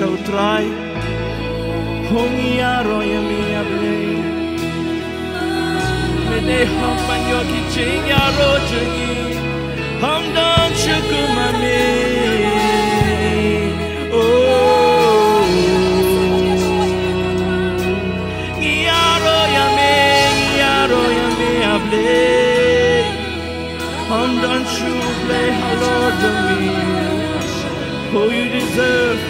שוטריי, hungya roya miya blei mene hum manyo ki chenya ro chegi hum dan chukuma me oh ya roya me ya roya me hello to me oh you deserve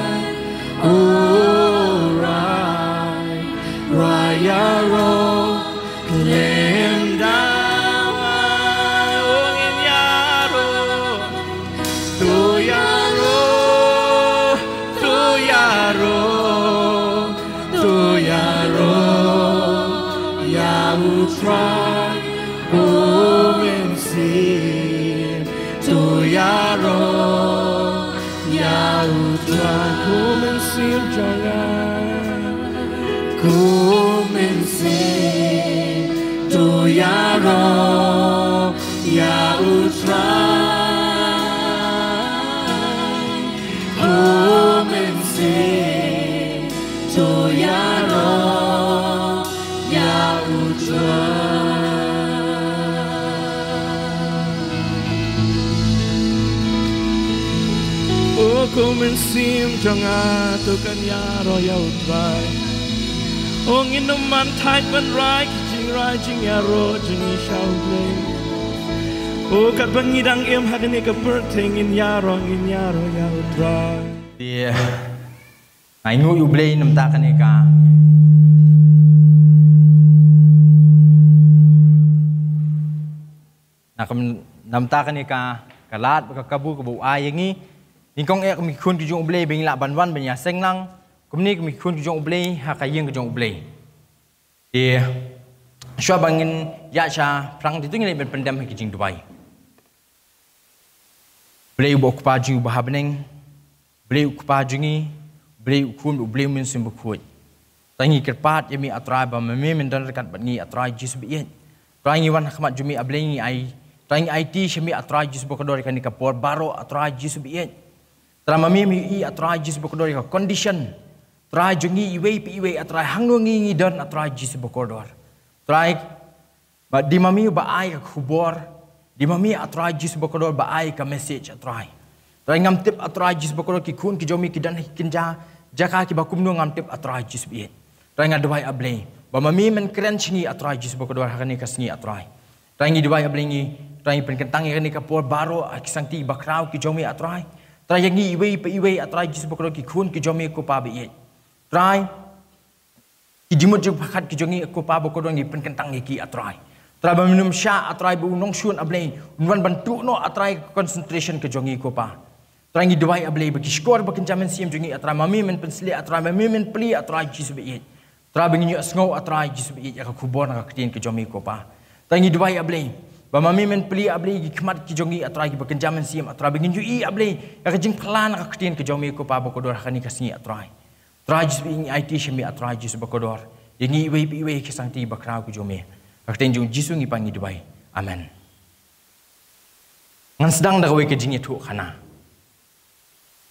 Come and see him, sim changa tu kanya royal vai ong in man thai ban rai ki jing rai jing ya ro jing i shau le o kat bang ni dang em had ni ka per thing in ya ro in ya ro ya trai yeah ai ngu yu blei nam ta kan ka na kam nam ta kan ka kalat ka kabu kabu ai ngi Ni ek mi khun ki jong bing la ban wan ban ya seng lang. Kum ni mi khun ki jong ha ka yeng ki jong Ye. Shwa bangin ya cha prang di tung ni ben pandem ki jing Dubai. Ble u bok pa ju ba habeneng. Ble u pa ju ni ble u khun u ble min sim bu khuat. Tangi ker pat ye mi atrai ba me men dan rekat ban ni atrai ji sub ye. Prang wan khamat ju mi ablengi ai. Prang IT shemi atrai ji sub ko dor kan ni kapor baro atrai ji sub ye. Terima mi i atra jis bokodor ka condition. Tra jungi i wei pi wei atra hangungi ngi dan atra jis bokodor. Tra ba di mami ba ai ka hubor. Di mami atra jis bokodor ba ai ka message atra. Tra ngam tip atra jis bokodor ki kun ki jomi ki dan ki kinja jaka ki ba kumno ngam tip atra jis bi. Tra ngad bai ablei. Ba mami men kren chingi atra jis bokodor ha kani ka sni atra. Tra ngi dwai ablei ngi. Tra ngi pen kentang ka por baro ki santi ba krau ki jomi atra. ត្រៃយ៉ាងងីវីបិវីអត្រៃជីសបករគីខូនគីជុំមីកូបាបិយេត្រៃគីជីមុតជីផខាត់គីជុងងីកូបាបកដងងីពិនកន្តាំងងីគីអត្រៃត្រៃបមនុមឆាអត្រៃបូនងឈួនអបលេនវ៉ាន់បន្ទុណូអត្រៃខនសិនត្រេសិនគីជុងងីកូបាត្រៃងីឌ្វៃអបលេបគីស្កោបកិនចាមិនស៊ីមជុងងីអត្រៃម៉ាមីមិនពិនស្លីអត្រៃម៉ាមីមិនព្លីអត្រៃជីសបិយេត្រៃបងញូស្ងោអត្រៃជីសបិយេអកគូបនកគីនគីជុំមីកូបាត្រៃងីឌ្វៃអបលេ Bama mi men pli abli gi kmat ki jongi atra gi bakenjam en siem atra bingin ju i abli ya ka jing klan ka ktin ki jongi ko pabo kodor khani ka sni atra ai tra ji bi ni ai ti shi mi atra ji suba kodor ye ngi wei bi wei ki sangti bakra ku jomi ka ktin jung jisu ngi pangi dubai amen ngan sedang da wei ki jingi tu khana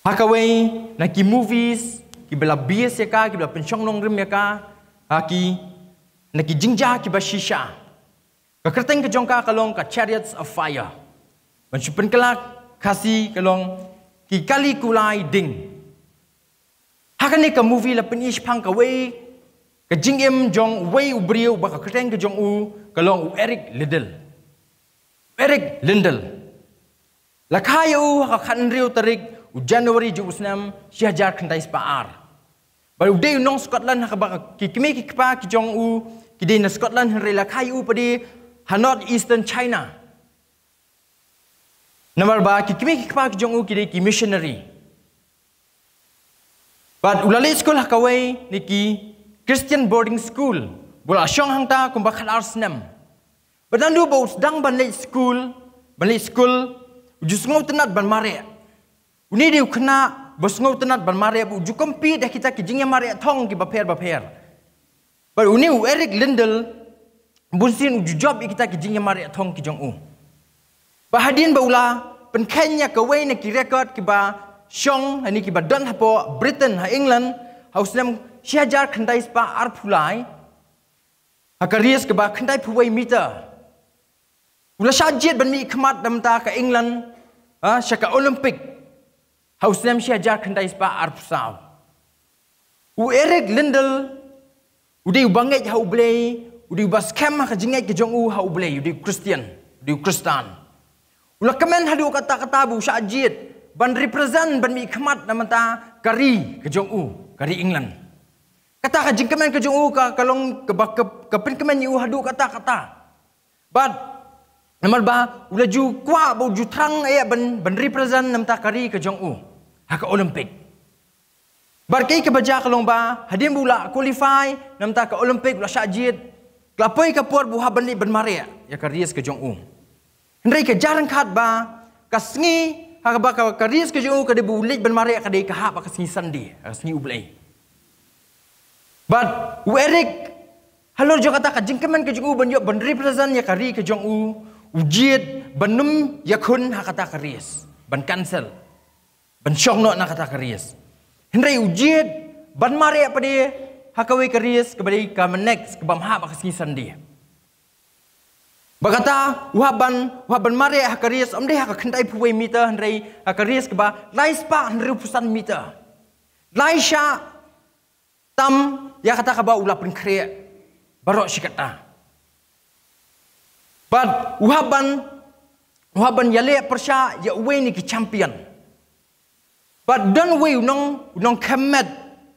ha ka wei na ki movies ki bela bias ya ka ki bela pension nong ya ka ha ki na ki jingja ki ba shisha Kekerteng kejongka kalong ke chariots of fire. Mencupan kelak kasi kalong ki kali kulai ding. Hakan ni ke movie lepen ish pang ke wei. Ke jing im jong wei ubriu baka kerteng kejong u kalong u Eric Lidl. Eric Lindel. Lakaya u haka khan riu terik u January 2006 siajar ha kentai spaar. Baru U nong Scotland haka baka kikimi kikpa kejong u. Kedai na Scotland hendak ha lakai u pada Hanot Eastern China. Nomor ba ki kimi kipa ki jong ki missionary. But ulali sekolah kawai niki Christian boarding school. Bula syong hangta kumpa khalar senam. Bertandu bau sedang banle school, banle school, uju sungau tenat ban mare. Uni dia kena bau sungau tenat ban mare, uju kompi dah kita kijingnya mare tong ki baper baper. uni u Eric Lindel Bunsin job kita ke jing mari thong ki jong u. Bahadin baula pen kenya ke wei ne ki record ki ba shong ani ki ba don hapo Britain ha England ha usnem shajar khandai spa ar phulai. Ha karies ke ba khandai phu meter. Ula shajet ban mi khmat dam ta ka England ha ka Olympic. Ha usnem shajar khandai spa ar phsau. U Eric Lindel Udah ubangai jauh beli Udi ubas kemah ke jengai ke jong u hau blei udi Kristian, udi Kristan. Ula kemen hadi u kata kata bu syajid ban represent ban mi kemat nama ta kari ke jong u, kari England. Kata ke jeng kemen ke jong u ka kalong ke ba ke ke pen kemen u hadi u kata kata. Bad nama ba ula ju kwa bu ju trang ayat ban ban represent nama ta kari ke jong u. Hak Olimpik. Barkai kebaja kalong ba hadim bula qualify nam ta ka olympic la syajid Kelapa ika puar buha beli ben maria ya karies ke jong um. Hendai ke jarang khat ba kasngi hak ba ka kerdias ke jong um kada buli ben maria kada ika hak ba kasngi sandi kasngi ha, ublei. But Eric halor jo kata ka jingkeman ke jong um ben yo ben represent ya kari ke jong um ujit benum ya kun hak kata kerdias ben cancel ben syong no nak kata kerdias. Hendai ujit ben maria pada dia hakawi keris kepada kamenek kebam hak bakas sendi. Berkata, wahban wahban mari keris, om deh kentai puwei meter hendai keris keba rice pak hendai pusan meter. Raisha tam ya kata kaba ulah pun kreat barok sikata. Bad wahban wahban yale persya ya uwei ni ke champion. Bad don we nong nong kemet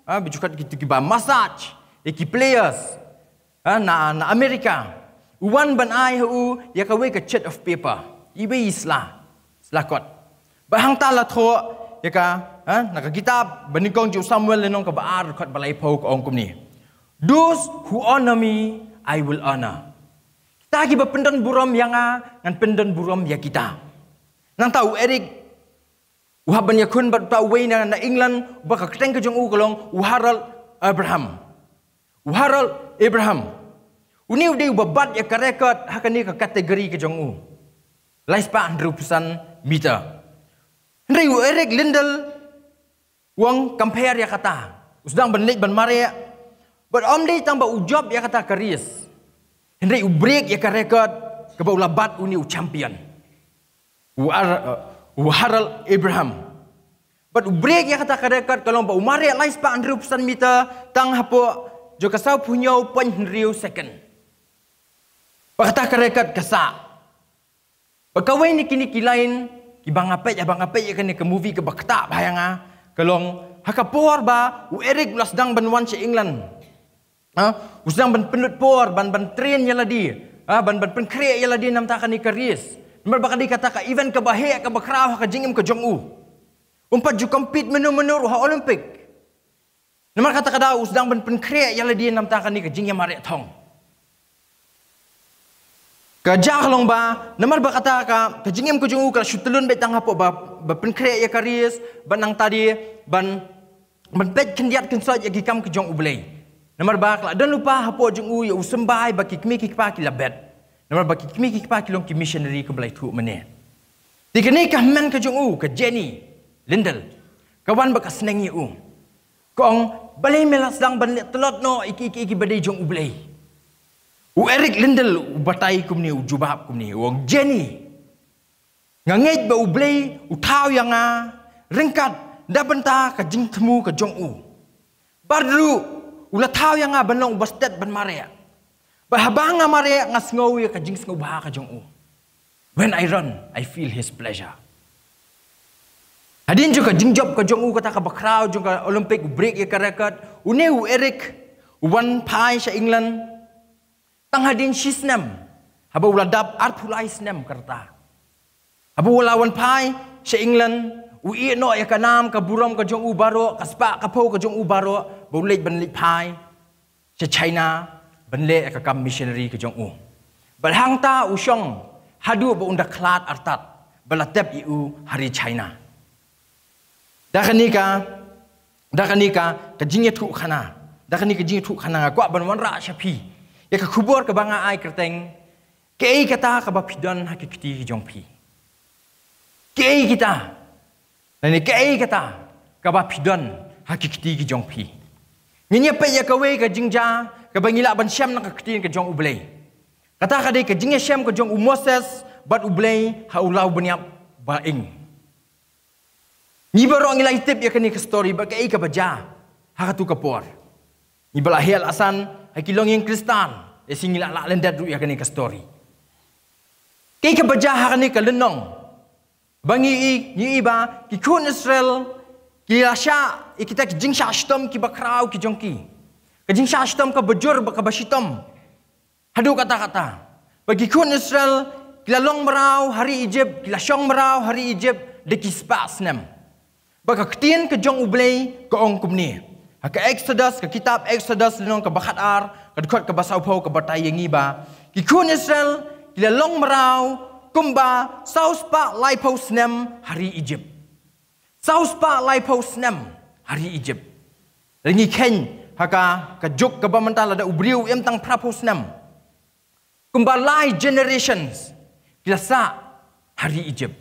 Ha, bercakap kita pergi buat masaj. Iki players. Ha, na, na Amerika. Uwan ban ai hu ya kawai ke chat of paper. Ibe isla. Selakot. Bahang ta la tho ya ka na ha, nak kitab benikong ju Samuel le nong ke baar kot balai pau ke kum ni. Those who honor me I will honor. Kita gi bependon buram yanga ah, ngan pendon buram ya kita. Nang tahu Eric Wahaban yakun bat ta wei na na England ba ka kteng kejong u kolong waharal Abraham. uharal Abraham. Uni udai ba bat ya ka rekat ha ka kategori kejong u. Lais pa andru pusan mita. Ndai u Eric Lindel wang compare ya kata. Usdang ban lek ban mare ya. Bat om dei tang ba u job ya kata keris, Ndai u break ya ka rekat ke ba u labat uni u champion. Waharal Waral Abraham. But break yang kata kerekat kalau pak Umar at least pak andriu pesan mita tang hapo jo kasau punya upan andriu second. Pak kata kerekat kasa. Pak kawai ni kini kilain ki bang ya bang ape ya kene ke movie ke bakta ah kalau haka power ba u Eric ulas dang ban wan si England. Ha? Usang ban penut power ban ban train yaladi. Ha ban ban pen kreat yaladi nam takani keris. Mereka dikatakan even ke bahaya, ke bekerau, ke jingim, ke jongu. Umpat juga kompet menu-menu ha Olimpik. Nama kata kata us dang ben penkrea yang lebih enam tangan ni kejing yang marik tong. Kajang long ba, nama ba kata ka kejing yang kujungu kalau shutelun bet tangan ba ba penkrea ya karis benang tadi ben ben bet kendiat kensoj ya gikam kujung ublay. Nama ba kalau dan lupa hapo jongu ya usembai bagi kimi kikpa kila bet. Nama bagi kami kita pakai long ke missionary ke belai tuh mana? Di kene kah men ke jung u ke Jenny Lindel kawan baka senengi u. Kong belai melas lang ben telot no iki iki iki bade jung u belai. U Eric Lindel u batai kum ni u jubah kum ni wong Jenny. Ngangit ba u belai u tau yang ringkat da benta ke jing temu ke jung u. Baru ulah tau yanga a benong bastet ben maria. But habang nga mare nga snow ka jing snow ba ka jong u. Oh. When I run, I feel his pleasure. Hadin juga jing job ka jong u oh, kata ka bakraw jong ka Olympic break ya karakat. Une u Eric one pie sa England. Tang hadin she's nam. Haba ula dab artful ice nam karta. Haba ula one pie sa England. U i no ya kanam ka buram ka jong u baro kaspa ka pau ka jong u baro bonlit banlit pie sa China benle ka kam missionary ka jong u bal hang ta u shong hadu bo unda khlat artat bala tep i u hari china da khani ka da khani ka ka jingye thu khana da khani ka jingye thu khana ka kwa ban wan ra shafi ya ka khubor ka banga ai kerteng ke ai kata ka ba pidan ha ki kiti jong phi ke ai kita ani ke ai kata ka ba pidan ha ki kiti jong phi ni ni pe ya ka we ka jingja ka bangila ban sham na ka kitin ka jong ublei kata ka dei ka jing sham ka jong umoses bat ublei ha ulau banyap ba ing ni baro ngila itip ya kani ka story ba ka ika baja ha ka tu ka por ni bala hel asan ha kilong yang kristan e eh, singila la lenda du ya kani ka story ka ika baja ha kani ka lenong bangi i ni iba ki kun israel ki asha ikita eh, ki jing ki bakrau ki jongki Kajing sa ashtam ka bajur ba kabashitam. Hadu kata-kata. Bagi kun Israel, long merau hari Egypt, syong merau hari Egypt, dekispas nem. Baga ketien ke jong ublei ke ong kumni. Ke Exodus, ke kitab Exodus, dan ke bakat ar, ke dekot ke basa upau, ke batai yang iba. Kikun Israel, kila long merau, kumba, sauspa pau senem hari Egypt. Sauspa pau senem hari Egypt. Dan ken haka kajuk ke bamental lah ada ubriu yang tang prapus nam. Kembali generations. Kilasa hari Egypt.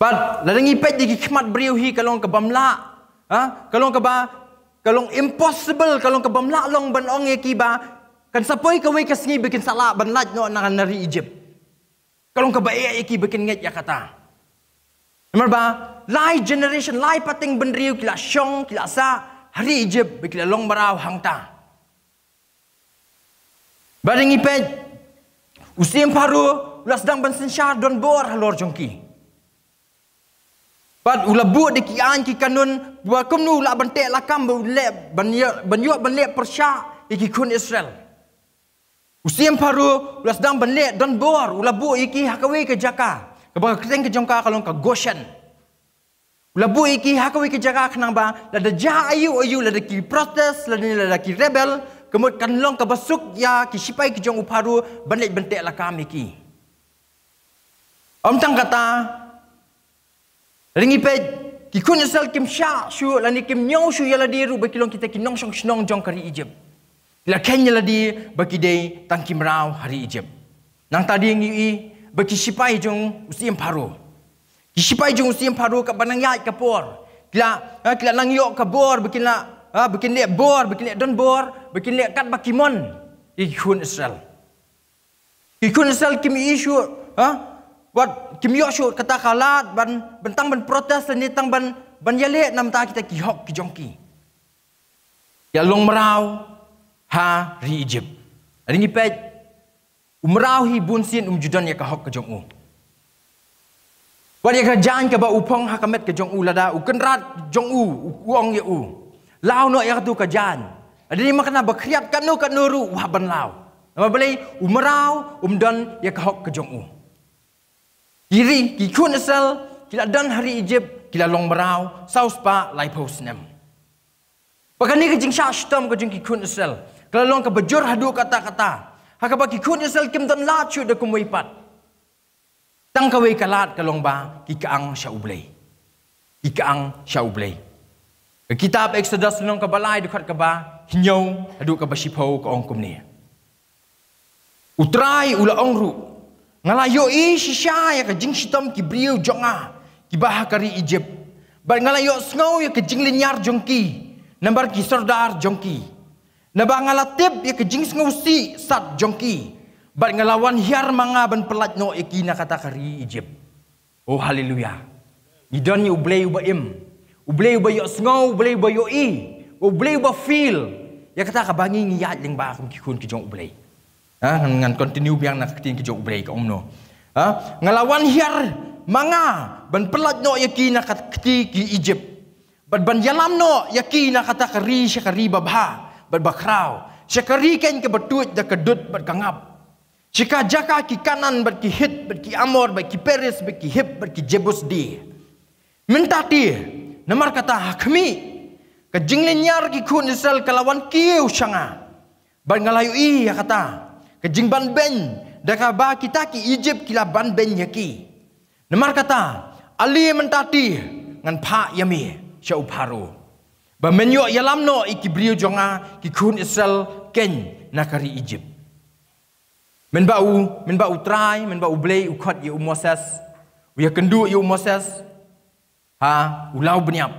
Bad lalang ipet di kikmat beriu hi kalong ke bamla. Ha? Kalong ke ba? Kalong impossible kalong ke bamla long ban ong ya e kiba. Kan sapoi ke wei kasingi bikin salah ban lajno anak hari Egypt. Kalong ke ba ya iki bikin ngat ya Kata. Nombor apa? Lai generation, lai pating benriu, kila syong, kila sa, hari ijib, bikila long barau, hangta. Baring ipej, usim paru, ula sedang bensin syar, don bor, halor jongki. Pad ula buat di ki kanun, buakum nu ula bentek lakam, bule, benyuk, benyuk, persyak, iki kun Israel. Usim paru, ula sedang benyuk, don bor, ula buat iki hakawi ke Jakarta. Kabang kita yang kejongka kalau ka goshen. Ula bui ki hakawi ki jaga kenang ba, lada jah ayu ayu lada ki protes, lada ni lada ki rebel, Kemudian kan long ka ya ki sipai ki jong uparu banik bentek lah kami ki. Om tang kata ringi pe ki kun kim sha shu la ni kim nyau shu yala di ru long kita ki nong shong shnong jong kari ijem. La kenya lah bagi day tang kim rau hari ijem. Nang tadi ngi i bagi sipai jong usi yang paru. Sipai jong usi yang paru kat banang yai ke por. Kila ha, kila nang yok ke bor bikin la ha bikin le bor bikin le don bor bikin le kat bakimon ikun Israel. Ikun Israel kimi isu ha buat kim yok kata kalat ban bentang ban protes dan tang ban ban yale nam ta kita kihok hok jongki. Ya long merau ha ri Egypt. Ari ni umrauhi bunsin umjudan ya kahok kejong u. Wan ya kerjaan ke bau pong hakamet kejong u lada u kenrat jong u uang ya u. Lau no ya tu kerjaan. Adi ni makna berkriat kanu kanuru wah ban lau. Nama boleh umrau umdan ya kahok kejong u. Iri kikun asal kila dan hari ijib kila long merau saus pa lai paus nem. Pakai ni kejing syak syak tom kejing kikun asal. Kalau long kebejur hadu kata-kata. Haka ba ki khut ni sel kim ton la chu de kum pat. Tang ka wei kalat ka long ba ki ka ang sha ublei. Ki ka ang sha ublei. Ke kitab Exodus nong ka balai de khat ka ba hinyau adu ka ba shipo ka ong kum ni. Utrai ula ong ru. Ngala yo i shi sha ya ka jing shitom ki briu jonga ki ba ha kari Egypt. Ba ngala yo snow ya ka jing linyar jongki. Nambar ki sardar jongki. Jongki. Naba nga ya ke jings ngusi sat jongki. Bat nga hiar manga ban pelat no iki na kata kari ijib. Oh haleluya. Idan ni ublei uba im. Ublei uba yok sengau, ublei uba yok i. Ublei uba feel. Ya kata kabangi bangi ngiyat yang ba akum kikun ke jong ublei. Ha? Ngan continue biang nak ketin ke jong ublei ke om Ha? Ngalawan hiar manga ban pelat no iki na kata kati ki ijib. Bat ban yalam no iki na kata kari syakari babha. Ha? berbakrau. Sekeri kain ke betut dan kedut bergangap. Jika jaka ki kanan berkihit, berkiamor, berkiperis, berkihip, berkijebus di. Minta di. Namar kata hakmi. Kejinglin nyar ki kun Israel kelawan kiyu syanga. Bangalayu i ya kata. kejeng ban ben. Daka ba kita ki ijib kila ban ben ya ki. Namar kata. Ali mentati. Ngan pak yami. Syaub haru ba men yo yalam no jonga ki kun israel ken nakari egypt men ba u men ba u try men ba u blay u khat ye ya u moses we ya can do you ya moses ha u lau bniap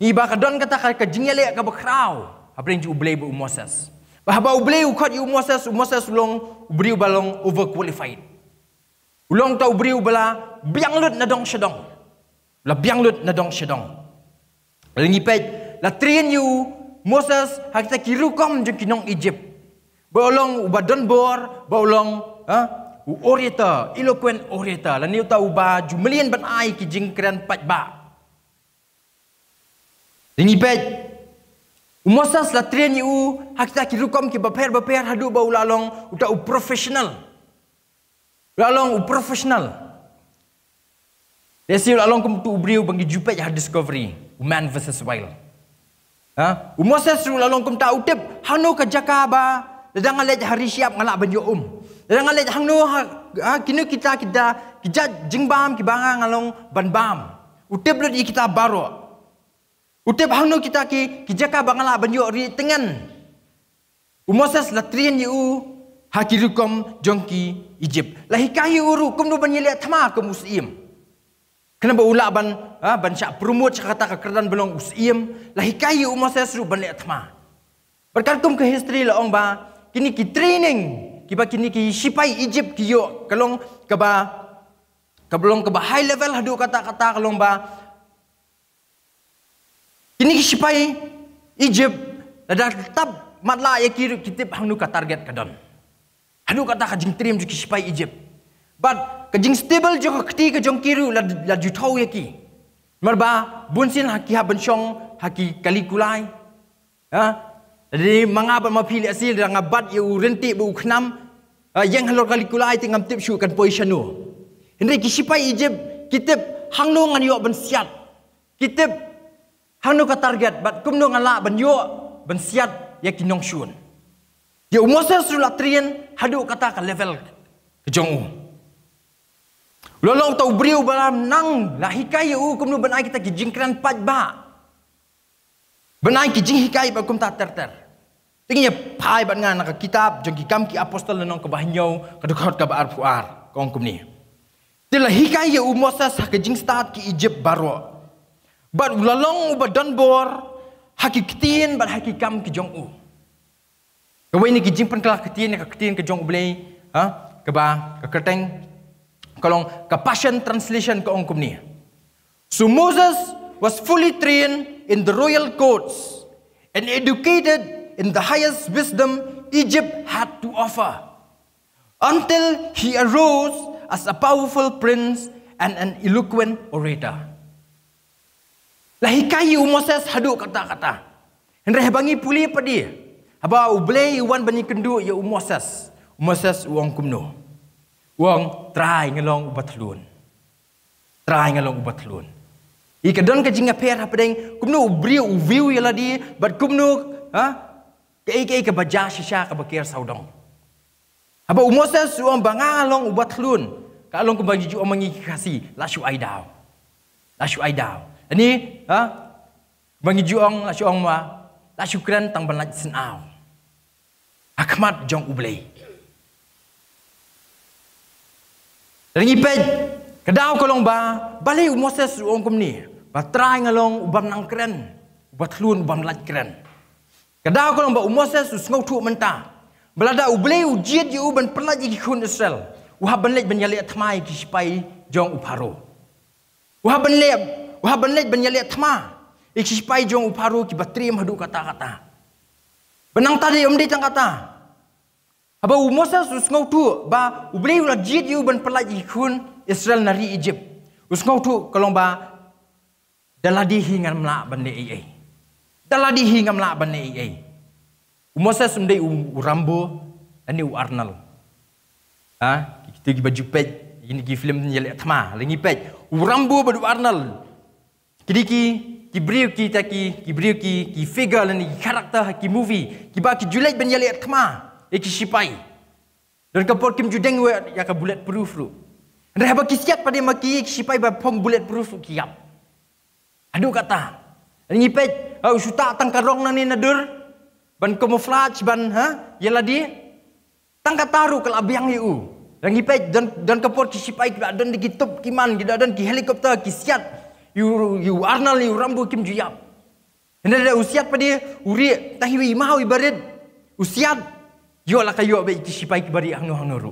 ni ba ka don kata ka ka jingele ka ba krau apren ha, ji u blay u moses ba ha ba u blay u khat ye u moses u moses long u bri balong over qualified ulong tau bri u bala biang lut na dong sedong la biang lut na dong sedong Le ni pe la trien yu Moses ha kita ki kom jo ki nong Egypt. u badon bor, bolong ha u orita, eloquent orita. La ni uta u ba ju million ban ai ki jing pat ba. Le ni pe u Moses la trien yu ha kita ki kom ki baper baper hadu ba ulalong uta u professional. Ulalong u professional. Desi ulalong kum tu ubriu bangi jupet ya discovery man versus whale. Ha? Umur saya suruh lalu kum tak utip. Hanu ke Jakarta. Dan ngalik hari siap ngalak banyu um. Dan ngalik hanu ha, ha kini kita kita kijat jengbam kibangang ngalong banbam. Utip lu di kita baru. Utip hanu kita ki kijaka bangala banyu ri tengen. Umur saya selatrian yu hakirukum jongki Egypt. Lahikahi urukum nu banyu liat thama ke muslim. Kena berulak ban ha, ban syak perumut cakap kata kerdan belum usiem lahi kayu umur saya suruh ban lihat mah. Berkatum ke history lah orang ba kini ki training kiba kini ki sipai Egypt kiyo kalong keba kebelong keba high level hadu kata kata kalong ba kini ki sipai Egypt ada tetap matlah ya kiri kita hangnu ke target kadon hadu kata kajing training juki sipai Egypt but kajing stable jo kti ka jong kiru la la ju thau ye ki mar ba bun sin ha ki ha kali kulai ha ri manga ba ma phil asil ra nga bat ye renti ren bu khnam ha, yang halor kali kulai ti ngam tip shu kan poishanu hindi ki sipai egypt kitab hang no ngani yo ban siat kitab hang no ka target bat kum no ngala ban yo ban siat ya ki nong shun ye umosa sulatrien hadu kata ka level ke Lolong tau beriu balam nang lahikai u ya, oh, kumnu benai kita ki jingkran pat ba. Benai ki jing hikai ba kum ta ter ter. Tinginya pai ban ngan ka kitab jong ki kam ki apostol nang ke bahnyau ka dukot ka ba ar kong kum ni. Til lahikai u ya, oh, Moses ha ki jing start ki Egypt baro. Bat lolong u badan bor hakik ketien hakik kam ki jong u. Kau ini kijing pun kelak ketien, kau ketien kejong ubley, ha? Kebang, kekerteng, kalau ke Passion Translation ke hukum ni. So Moses was fully trained in the royal courts and educated in the highest wisdom Egypt had to offer until he arose as a powerful prince and an eloquent orator. Lahikai kai Moses hadu kata-kata. Hendrah bangi puli pedi. Aba ubley wan bani kendu ya Moses. Moses uang kumno wong try ngelong ubat lun try ngelong ubat lun i ke don ke jinga apa deng kumnu ubri uviu yala di but kumnu ha ke ke ke baja sya ke bakir saudong Aba umosa suang banga long ubat lun kalong ke bagi ju omangi kasi lasu aidau lasu aidau ini ha bagi ju ong lasu ong ma lasu kran tang banat senau akmat jong ublei Ringi pe kedau kolong ba balik Moses wong kumni ba try ngalong ubam nang kren ba thluun ubam lat kren kedau kolong ba Moses su ngau thu menta belada u bali u uban pernah ji khun Israel u ha benlek ben yali atmai ki jong uparo u ha benlek u ha benlek ben yali jong uparo ki batrim hadu kata kata benang tadi om di tang kata Aba umosa sus ngau tu ba ubli ula jid yu ban pelat ikun Israel nari Egypt. Us ngau tu kalong ba dala dihingan mla ban ne ai. Dala dihingan mla ban ne ai. Umosa sumde u rambo ani u arnal. Ha, kita gi baju pet ini gi film ni lek tama, lengi pet. U rambo ba u arnal. Kidi ki kibriu ki ta ki kibriu ki ki figure ni karakter ki movie, ki ba ki julek ban yale tama ikki sipai. Dan ka por kim ju deng we ya ka bullet proof ru. Dan ha ba ki siat pade ma ki ikki ba pong bullet proof ru kiap. Adu kata. Ni pe au suta tang karong na ni nadur ban camouflage ban ha yela di tang taru kal abiang yu. Dan ki dan dan ka por ki sipai ba dan di top kiman di dan ki helikopter ki siat yu yu arnal yu rambu kim ju yap. Ini ada usiat pada uri tahiwi mahu ibarat usiat Yo la kayo be ti sipai ki bari hangno hangno ru.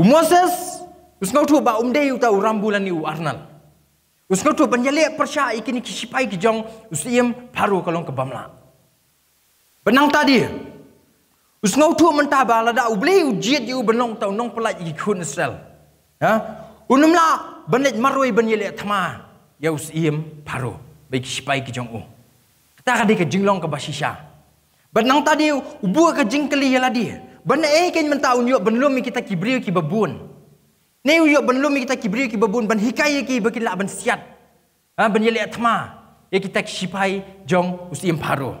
U Moses usno tu ba umde yu ta urambulan ni u Arnal. Usno tu banyale persha ikini ki sipai ki jong usiem paru kalong ke bamla. Benang tadi. Usno tu menta ba la da u bli u jiet yu benong tau nong pelai ki kun Israel. Ha? Unumla banet marui banyale tama ya usiem paru be ki sipai ki jong u. Tak ada de ke jinglong ke basisha. Benang tadi buah ke jengkeli yang ladi. Benda eh kain kan minta unyok mi kita kibriu ki bebun. Ni unyok mi kita kibriu ki bebun ben hikai ki bekin ben siat. Ha ben yeli atma. Ya kita kishipai jong usti imparo.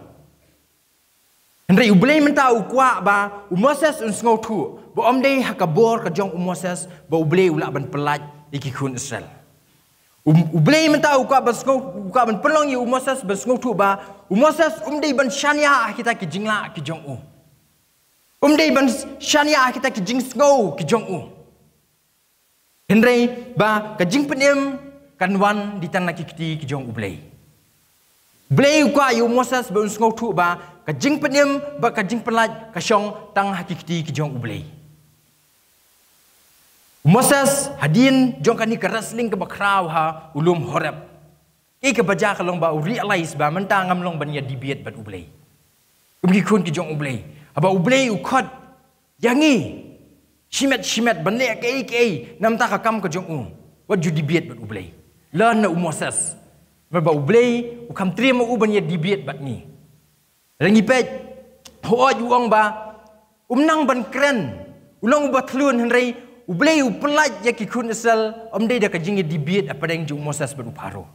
Hendri ubleh minta ukwa ba umoses un sngau tu. Ba omdei hakabor ke jong umoses ba ubleh lah ulak ben pelat ikikun ya, Israel um, ublei menta uka basko uka ban pelong yu Moses basko tu ba u Moses umdei ban shania kita ki jingla ki jong u umdei ban shania kita ki jing sko ki jong u henrei ba ka jing penem kan wan di tanah kikti ki jong ublei blei uka yu Moses ban sko tu ba ka jing penem ba ka jing pelaj ka shong tang hakikti ki jong ublei Moses hadin jong kani ka wrestling ka bakraw ha ulum horap. E ka baja ka long ba realize ba menta ngam long ban ya dibiet bat ublei. Ubi kun ki jong ublei. Aba ublei u kot yangi. Shimet shimet ban le ke ke nam ta ka kam ka jong u. Wat ju dibiet bat ublei. Learn na u Moses. Ma ba ublei u kam trim u ban ya dibiet bat ni. Rengi pet ho ju ong ba umnang ban kren. ulang ubat luan henrei ublei upelat ya ki asal omde da kajing di apa deng jung Moses beruparo.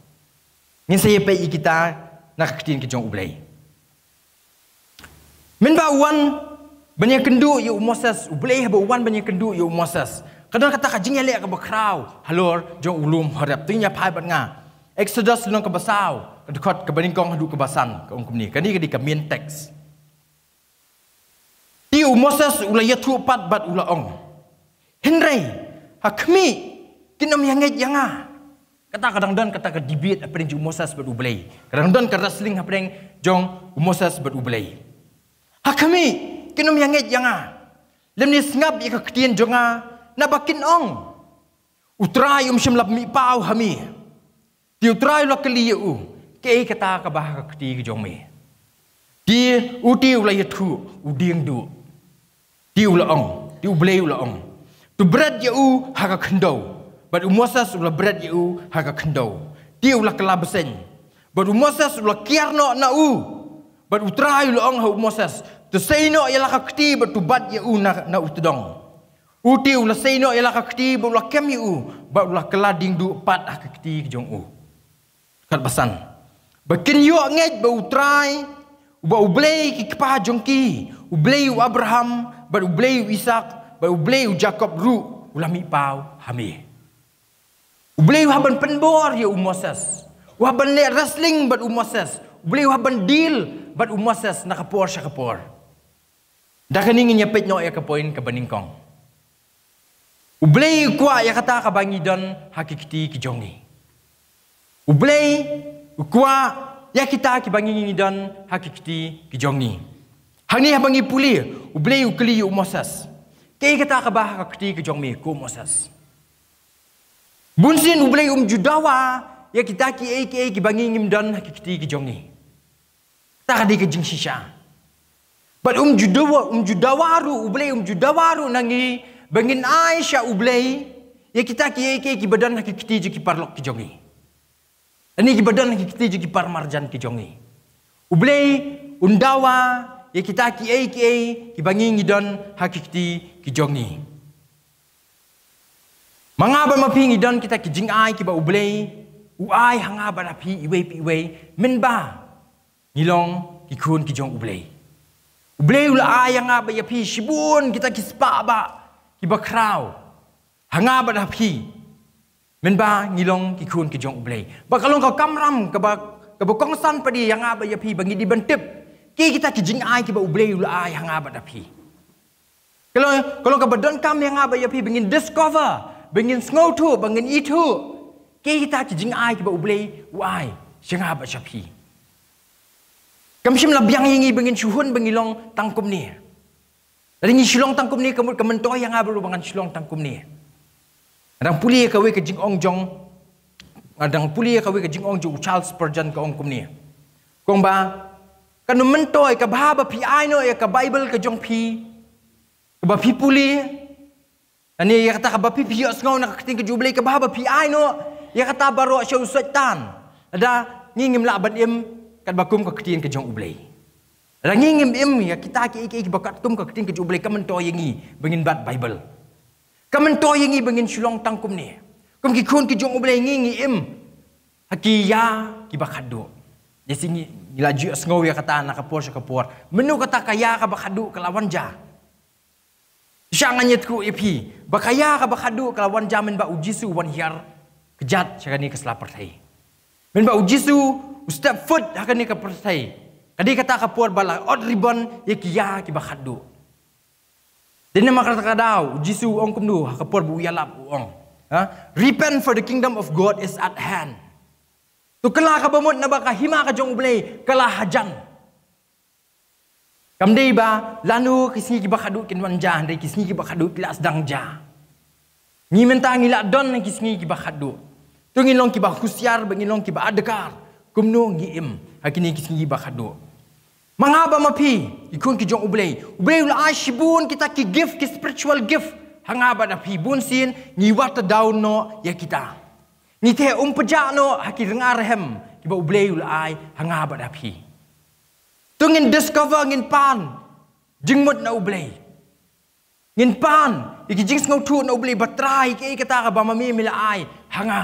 Ni saya pe kita nak ketin ke jung ublei. Min ba wan banya kendu ya Moses ublei ba wan banya kendu ya Moses. Kadang kata kajing ya le ke bekrau halor jung ulum harap tinya pai bat nga. Exodus nong ke basau dekat ke baningkong hadu ke basan ke ungkum kan ni. Kani ke di ke min teks. Ti Moses ulai ya tu pat bat ulai ong. Henry, kami kena mengingat yang ah. Kata kadang don kata ke apa yang jumbo sebab berubelai. Kadang don kata seling apa yang jong umbo sebab berubelai. Ha kami kena mengingat yang ah. Lemni sengap ika ketian jong ah. Nabakin ong. Utrai um shim lap mi pau hami. Di utrai lo keli ke Kei kata kabah bahag keti ke jong me. Di uti ulai tu udiang du. Di ulai ong. Di ulai ulai ong. Tu berat ya u haga kendau. Bad umosas ulah berat ya u haga kendau. Dia ulah kelabesen. Bad umosas ulah kiarno na u. Bad utrai ulah ang hau umosas. Tu seino ya laka kti bad tu bad ya u na na utedong. Uti ulah seino ya laka kti bad ulah kem ya u. Bad ulah kelading du pat ah kakti kejong u. Kat pesan. Bad ken ngaj ngej bad utrai. Ubah ublei ki kepah jongki. Abraham. Bad ublei Isaac bai ubleu Jakob ru ulami pau hami. Ubleu haban penbor ya Moses. Waban le wrestling bat Moses. Ubleu haban deal bat Moses nak kapor sya kapor. Dah kini ingin nyepet nyok ya kapoin ke beningkong. Ubleu kuak ya kata kabangi don hakikti kijongi. Ubleu kuak ya kita kibangi ingin don hakikti kijongi. Hani habangi puli ubleu kliu Moses. Moses. Kaya kita kebah kakti ke jong meko Moses. Bunsin ublai um judawa ya kita ki ai ki ai ki bangi ngim dan kakti ke jong ni. Tak ada ke jing sisa. Bal um judawa um judawaru ublai um judawaru nangi bangin Aisyah ublai ya kita ki ai ki ki badan kakti je ki parlok ke jong ni. Ani ki badan kakti je ki parmarjan ke jong ni. Ublai undawa ye ya, kita ki ai ki ai ki bangi ngi don hakikti ki jong manga ba mapi ngi don kita ki jing ai ki ba ublei u ai hanga ba na pi iwe pi iwe min ba ngi long ki khun ki jong ublei ublei ul ai hanga ba ya pi shibun kita ki spa ba ki ba krau hanga ba na pi min ba ngi long ki khun ki jong ublei ba kalong ka kamram ka ba ka ba kongsan pa di hanga ba ya pi ba ngi di bentip Ki kita ke jingai ke ubre ulu ai hang abad api. Kalau kalau ke badan kam yang abad api ya bingin discover, bingin snow tu, bingin itu. Ki kita lah ke jingai ke ubre ai sing abad api. Kamsim la biang ingi bingin suhun bingin long tangkum ni. Dari ngi shilong tangkum ni kemut kementoi yang abad lu bangan shilong tangkum ni. Adang puli ke we ke jing ong jong. Adang puli ke we ke jing ong jong Charles Spurgeon ke ongkum ni. Kong ba kan nu mentoi ka ba pi ai no ya ka bible ka jong pi ka ba pi puli ani ya kata ka ba pi pi ya sngau na ka ting ka jubli ka ba ba pi ai no ya kata baro sha setan ada ngingim la ban im kan ba kum ka ting ka jong ubli ada ngingim im ya kita ki ki ki bakat tum ka ting ka jubli ka mentoi ngi bengin bat bible ka mentoi ngi bengin sulong tangkum ni kum ki khun ki jong ubli ngi im hakiya ki bakat do ya singi Ila Ilaju asngowi kata anak kapur sya kapur, Menu kata kaya ka bakadu kelawan ja. Sya nganyetku ipi. Bakaya ka bakadu kelawan ja menba ujisu wan hiar kejat sya kani kesla partai. menba ujisu ustap fut ha kani ka partai. Kadi kata kapur bala od ribon ye kiya ki bakadu. Dan nama kata kata dao ujisu ong kumdu ya ha kepuar bu yalap Repent for the kingdom of God is at hand. Tu kelah ka bemut na baka hima ka jong blei kelah hajang. Kam dei ba lanu kisni ki bakadut kin wan jah dei kisni ki bakadut kelas dang jah. Ni mentang ila don na kisni ki bakadut. Tu ngin long ki bakhusiar bengin long ki adekar. Kumno ngi im hakini kisni ki bakadut. Mangaba mapi ikun ki jong ublei. Ublei ul ashibun kita ki gift ki spiritual gift. Hangaba na pi bunsin ni wat daun no Ya kita. Ni te umpeja no haki dengar hem ki ba ubleul ai hanga ba dapi. Tungin discover ngin pan jingmut na ublei. Ngin pan iki jing ngau thu na ublei batrai ki kata ka ba mami mila ai hanga.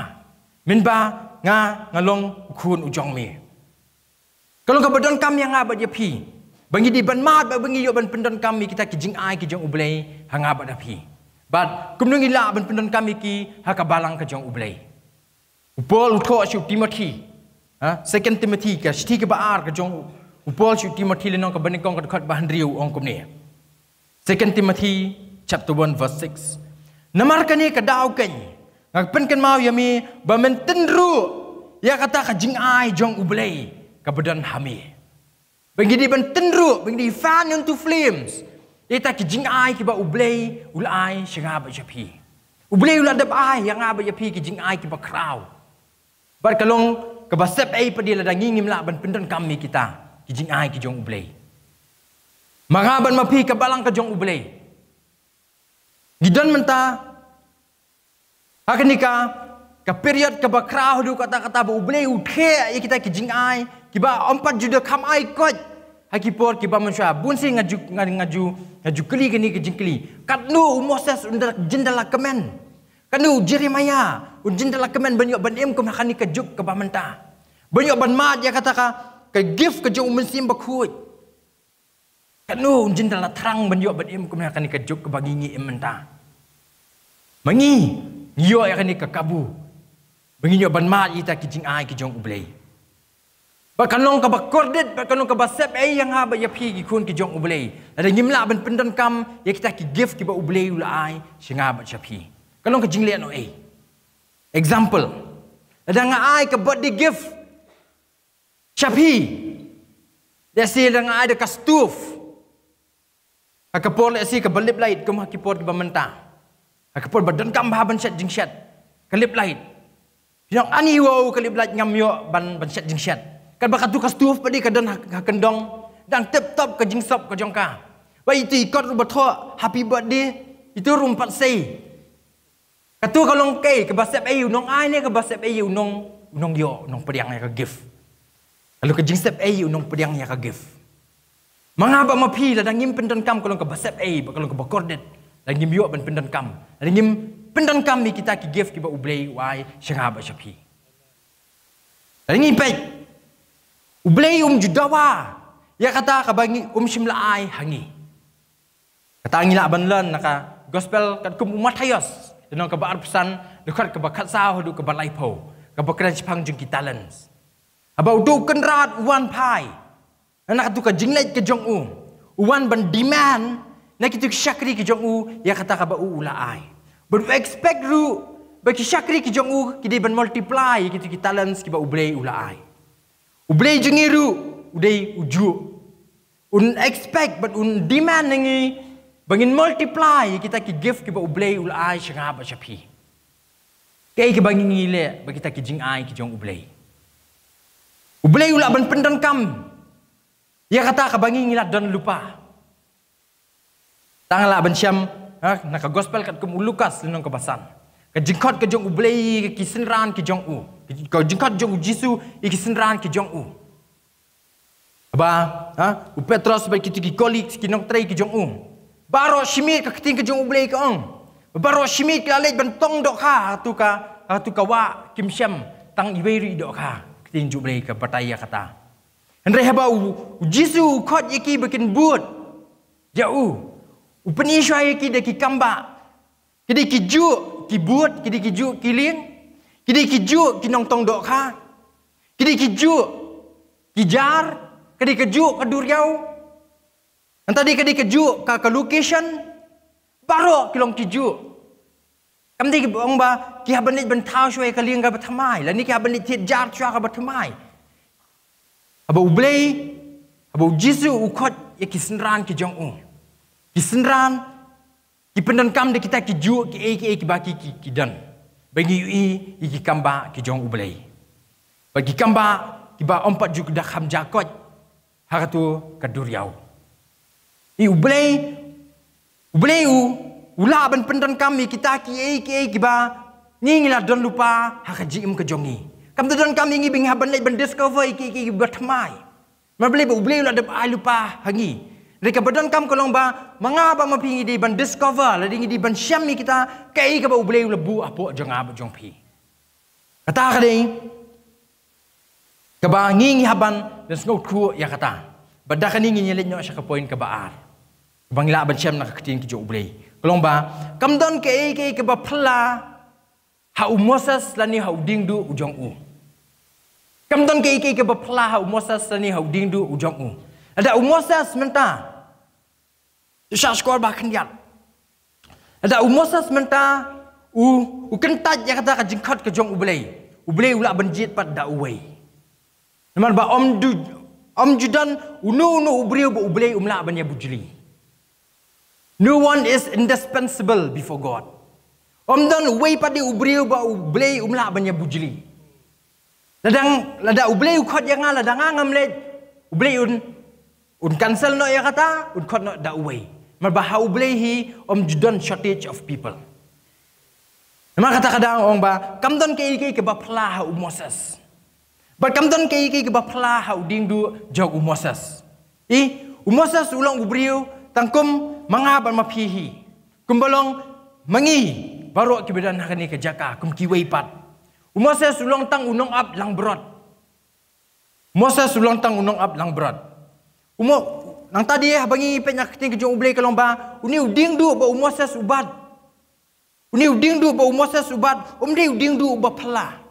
Min ba nga ngalong khun ujong me. Kalau ka badon kam yang abad ya pi. Bangi di ban mat ba bangi yo ban pendon kami kita ki jing ai ki jong ublei hanga ba dapi. Bad kumnung ila ban pendon kami ki hakabalang ka jong ublei. Paul utho shu Timothy. Ha? Second Timothy ke shti ke baar ke jom Paul shu Timothy le nong ka banik kong ka khat bahandri u ong kumne. Second Timothy chapter one verse six. Namar ka ne ka dau ke ni. Ngak pen ken mau yami ba men tenru. Ya kata ka jing ai jong u blei ka hami. Bagi di ban tenru, bagi di fan yang tu flames. Ita ki jing ai ki ba u blei ul ai shiga yang apa ya pi kijing ai kita kerau. Sebab kalau kebasap ai pada la dangingi mla ban pendon kami kita. Kijing ai kijong ublei. Maka ban mapi ke balang ke jong ublei. Gidan menta akan nikah ke period ke bakra hudu kata-kata bu ublei uthe ai kita kijing ai kiba empat juda kam ai kot. Hakipor kiba mensua bunsi si ngaju ngaju ngaju keli kini kijing keli. Katnu umoses undak jendela kemen. Kanu Jeremiah, unjin dalam kemen banyak ban em kum hakani kejuk ke bamenta. Banyak ban mat ya kataka ke gift ke jung mensim bakhuy. Kanu unjin dalam terang banyak ban em kum hakani kejuk ke bagingi ementa. Mengi, yo ya kani ke kabu. Mengi nyo ban mat ita kijing ai kijong ublei. Bakanong ka bakordet, bakanong ka basep ai eh, yang ha ba yapi ki kun kijong ublei. Ada ngimla ban pendan kam ya kita ki gift ki ba ublei ulai, singa ba chapi kalau ke jingle no oh, eh example ada ngai ai ke birthday gift chapi dia si ada ngai ai de kastuf akapor le si ke belip lait ke maki por ke bamenta akapor badan kam ba ban set jing set kelip lait yang ani wo kelip lait ngam yo ban ban set jing set kan bakat tu kastuf pedi ke dan ha, ha, kendong dan tip top ke jing sop ke jongka Baik itu ikut rumput tua, happy birthday, itu rumpat saya. Katu kalong kei eh, ke basep ai unong ai ne ke basep ai nong unong dio unong pediang ya ke gift. Kalau ke jing step ai unong pediang ya ke gift. Mengapa mapi la dan ngim pendan kam kalong ke basep ai ba kalong ke bakordet la ngim yo ben pendan kam. La ngim pendan kam ni kita ki gift ki ba ublei wai sanga ba shapi. La ngim pai ublei um judawa. Ya kata kabangi um simla ai hangi. Kata angila banlan naka ah, gospel kat kum umat hayos dan orang kebaar pesan dekat kebakat sah duk kebalai pau kebakaran sepang jung talents. Aba apa duk kenrat wan pai anak duk jing lek ke jong u wan ban demand nak itu syakri ke jong u ya kata ka ba u ula ai ber expect ru bagi syakri ke jong u kidi ban multiply kita kita talents ki ba u blei ula ai u blei jingiru udai uju un expect but un demand ngi Bangin multiply kita ki gift ki ba ublay ul ai shanga ba shapi. Kei ki bangin ngile ba kita ki jing ai ki jong ublay. Ublay ul aban pendan kam. Ya kata ka bangin ngila don lupa. Tangala aban siam ha na ka gospel kat kum Lukas lenong kebasan. Ka jingkot ka jong ublay ki sinran ki jong u. Ka jingkot jong u Jesus ki sinran ki jong u. Aba ha u Petros ba kita ki kolik ki nok tray ki jong u. Baru shimit ka kating kajung ubli ka ang. Baro shimit ka alay bantong do ka hatu ka hatu wa kim siyam tang iweri do ka kating jubli ka pataya kata. Andre haba u jisu kot yiki bikin buat jau. u upanishwa yiki daki kamba kidi ki ju ki buat kidi ki ju kiling kidi ki ju ki nongtong do ka kidi ki kijar kidi ki ju kaduriau kidi ki ju Entah dia kedi keju ke, ke location baru kilong keju. Kamu tadi bong ba kia benit bentau shui ke liang ke bertamai. Lain kia benit tiat jar shui ke bertamai. Aba ublei, aba ujisu ukot ya kisenran ke jong un. Kisenran, ki pendankam de kita keju ke ee ke ee ke baki ki kidan. Bagi ui, iki kamba ke jong ublei. Bagi kamba, kiba empat juk dah ham jakot. Haratu kaduriau. duriau. I ublei, ubleu, ula ben pendan kami kita ki ei ki ei kiba. Ni ngila don lupa hakaji im kejongi. Kam tudon kami ngi bing haban lai ben discover ki ki bertemai. Ma ble ublei ula dap ai lupa hangi. Reka badan kam kolong ba mengapa ma pingi di ban discover la di ngi ban syami kita kai ka ba ublei ula bu apo jong ab jong pi. Kata kali Kaba ngingi haban dan sengau kuo ya kata. Badakan ingin nyelit nyok syaka poin kebaar bang la nak ketiak na khatin ki jo ublei kolong ba kam ke ei ke ke ba phla ha u moses la ni ha u ding du u jong u ke ei ke ke ba phla ha u moses la ni ha u u ada u moses menta sha skor ba khin ada u moses menta u u kentaj yang kata ka jing khat ke jong u blei u blei u la Nampak ba om du om judan unu unu ubriu bu ublei umla abanya bujli. No one is indispensable before God. Om don way pada ubri ba ublei umla banya bujli. Ladang lada ublei ukot yanga ladang angam ngam le ublei un un cancel no ya kata un kot no da way. Mar ba ublei hi om judon shortage of people. Nama kata kadang orang ba kam don kei kei ke ba pla ha u Moses. Ba kam don kei kei ke ba pla ha u dingdu jog u Moses. I u Moses ulang ubriu tangkum mengaban mapihi kumbalong mengi baru kibedan hakani ke jaka kum kiwei pat umase sulong tang unong ab lang berat, umase sulong tang unong ab lang berat, umo nang tadi eh bangi penyakitin ke jomblai ke lomba uni uding du ba umase ubat uni uding du ba umase ubat umde uding du ba pala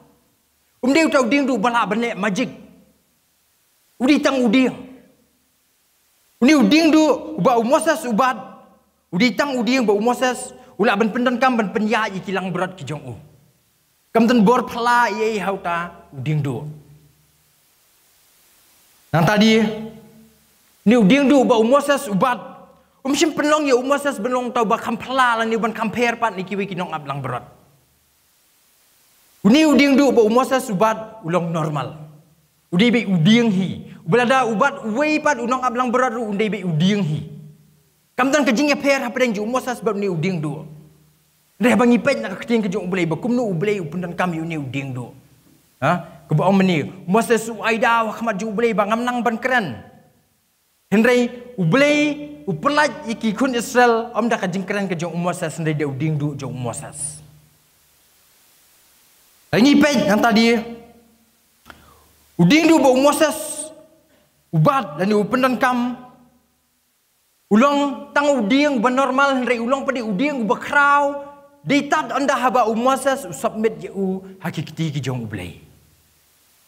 umde uta uding du bala bene magic, udi tang uding Uni uding du uba umoses ubat. Udi tang uding ba umoses ula ben pendan kam ben penya i kilang berat ki jong u. Kam ten bor phla ye hauta uding du. Nan tadi ni uding du ba umoses ubat. Um sim penlong ye umoses benlong tau ba kam phla lan ni ban kam per pat ni ki wi ab lang berat. Uni uding du ba umoses ubat ulong normal. Udi be udiang hi. Belada ubat wei pat unong ablang beraru undai be udiang hi. Kamdan kejing ya pair hapa denju mosa sebab ni udiang do. Reh bangi pen nak ketiang kejung ublei bekum nu ublei upundan kami ni udiang do. Ha? Kuba om ni mosa su aida wa khamat ju ublei bangam nang ban keren. Henrei ublei upelaj iki kun Israel om dak kejing keren kejung mosa sendai de udiang do jung mosa. Bangi pen yang tadi Udindu bau Moses, ubat dan ibu pendan kam. Ulang tang udiang ba normal hendri ulang pada udiang ba di Ditat anda haba u Moses u submit je u hakikti ki jong u blai.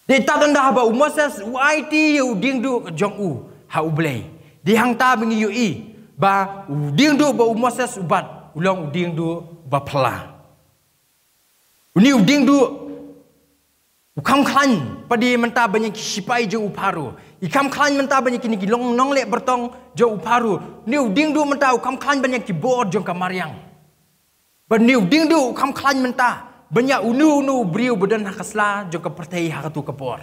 Ditat anda haba u Moses u IT ye u ding du jong u ha u blai. Di hang ta bing yu i ba u ding du ba u Moses ubat ulang u ding du ba pla. Uni u ding du Ukam klan pada menta banyak kisipai jo uparu. Ikam klan menta banyak kini kilong nong lek bertong jo uparu. Niu ding du menta ukam klan banyak kibor jo kamariang. Berniu ding du ukam klan menta banyak unu unu brio badan hakasla jo kepertai hakatu kepor.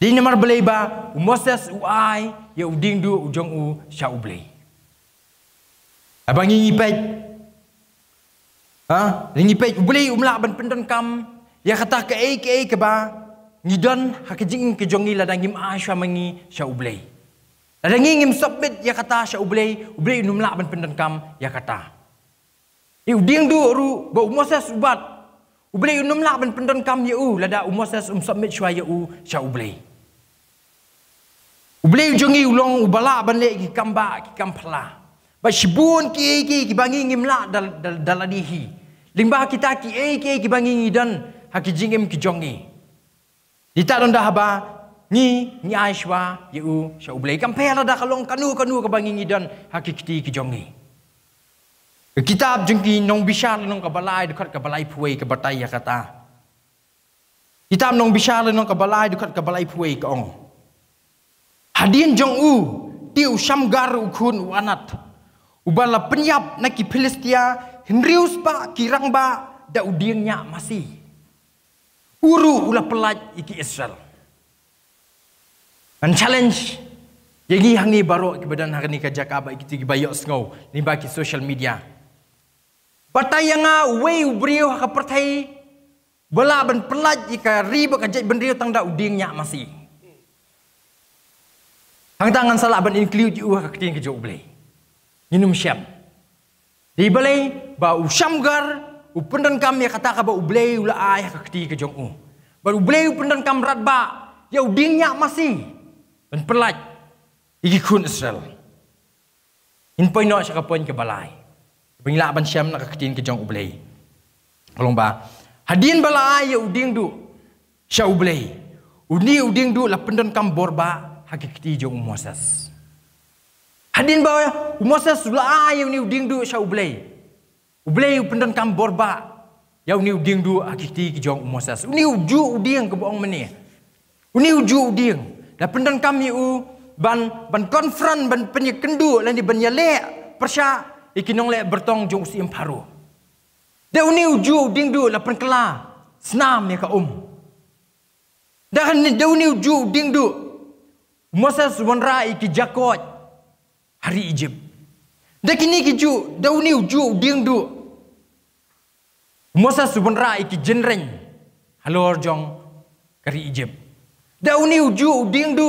Di nomor beleba u Moses u ai ya u ding du u jong u sya u blei. Abang ingipet. Ha? Ingipet u blei u melak ben pendan kam Ya kata ke ei ke ei ke ba ngidon hakajing ke jongi ladangim a sha mangi sha ublei. Ladangi ngim submit ya kata sha ublei, ublei numla ban pendan kam ya kata. I uding du ru ba umoses ubat. Ublei numla ban pendan kam ya u ladang umoses um submit sha ya u sha ublei. Ublei jongi ulong ubala ban le ki kamba ki kampala. Ba shibun ki ki ki bangi ngimla la dal dal Limbah kita ki ki ki bangi ngidan dal, haki jingim ki jongi. E. Di tak ronda haba, ni ni aishwa ye u sya u blai kampai lah ada kalong kanu kanu kebangi bangi ngidan haki kiti e. ki jongi. Kitab jengki nong bisyal nong kabalai dekat kabalai puwei ke batai ya kata. Kitab nong bisyal nong kabalai dekat kabalai puwei ke ong. Hadian jong u tiu syamgar ukun wanat. Ubala penyap naki Filistia henrius pak kirang ba da udiengnya masih uru ulah pelaj iki Israel. And challenge jadi hang ni baru ke badan hari ni kajak abah iki pergi bayok sengau. Ni bagi social media. Pertai yang nga wei beriuh pertai. Bela ben pelaj jika riba kajak ben riuh tangda uding nyak masih. Hang tangan salah ben inkliu di uah ke ketiga kejauh boleh. Nginum syam. Di boleh ba usyam Upendan kam ya kata kaba ublei ula ai ka ke jong u. Ba ublei upendan kam rat ba ya uding nya masih. Ben pelat. Igi kun Israel. In poin no ka poin ke balai. Bing la ban syam na ka ke jong ublei. Kalong ba. Hadin balai ya uding du. Sya ublei. Uni uding du la pendan kam borba hakik kti jong Moses. Hadin ba ya Moses la ai ya uni uding du sya ublei. Ublei. Ublei pendan kam borba. Ya uni uding du akiti ki jong umosas. Uni uju uding ke buang meni. Uni uju uding. Dan lah pendan kam u ban ban konfront ban penye kendu lan di ban yale persa ikinong le bertong jong si imparu. Dan uni uju uding du la penkela senam ya ka um. Dan dan uni uju uding du Moses wanra iki jakot hari Egypt. Dan kini kiju dan uni uju uding du Musa subenra iki jenreng halor jong kari Ijib. Dauni uju uding du.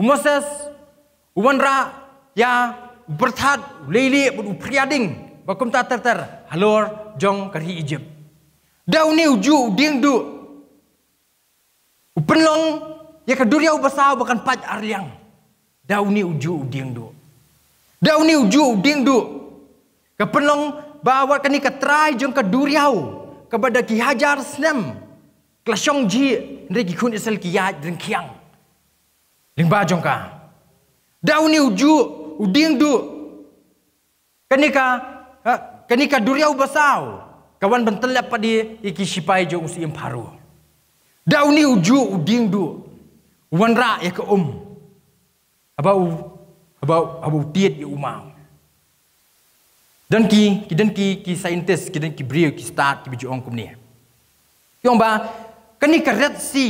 Musa subenra ya berthat leli bu priading bakum ta ter ter halor jong kari Ijib. Dauni uju uding du. Upenlong ya kaduria ubasau bukan pat arliang. Dauni uju uding du. Dauni uju uding du. Kepenlong bawa kami ke Trai jeng Duriau kepada Ki Hajar Slam Klasong Ji ngi kun isel ki ya kiang ling ba jong ka dau ni uju uding du kanika ha, kanika duriau basau kawan bentel apa di iki sipai jo usi imparu dau ni uju uding du wanra ya ke um abau abau abau tiet ya umau dan ki dan ki ki scientist ki dan ki brio ki start ki bijong kum kan ni kan kan ki ba kani ka red si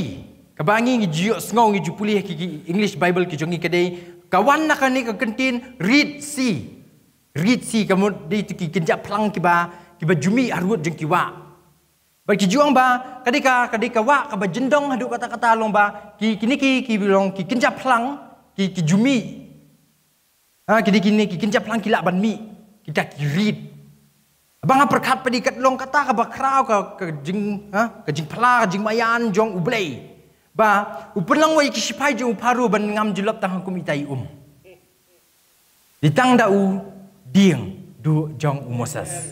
ka bangi ngi ji ngau ngi ji ki english bible ki jongi kedai kawan nak kani ka kentin read si read si Kamu di tu ki kenja plang ki ba ki ba jumi arwut jeng ki wa ba ki juang ba kadika kadika wa ka jendong hadu kata-kata long ba ki kini ki ki bilong ki kenja pelang ki ki jumi ha kini kini ki kenja plang ki la ban mi kita read. Abang nak perkat kat long kata ke bakrau ke ke jing ha ke mayan jong ublei. Ba upelang wai kisipai jong paru ban ngam julap itai um. Di tang da jong umosas. Um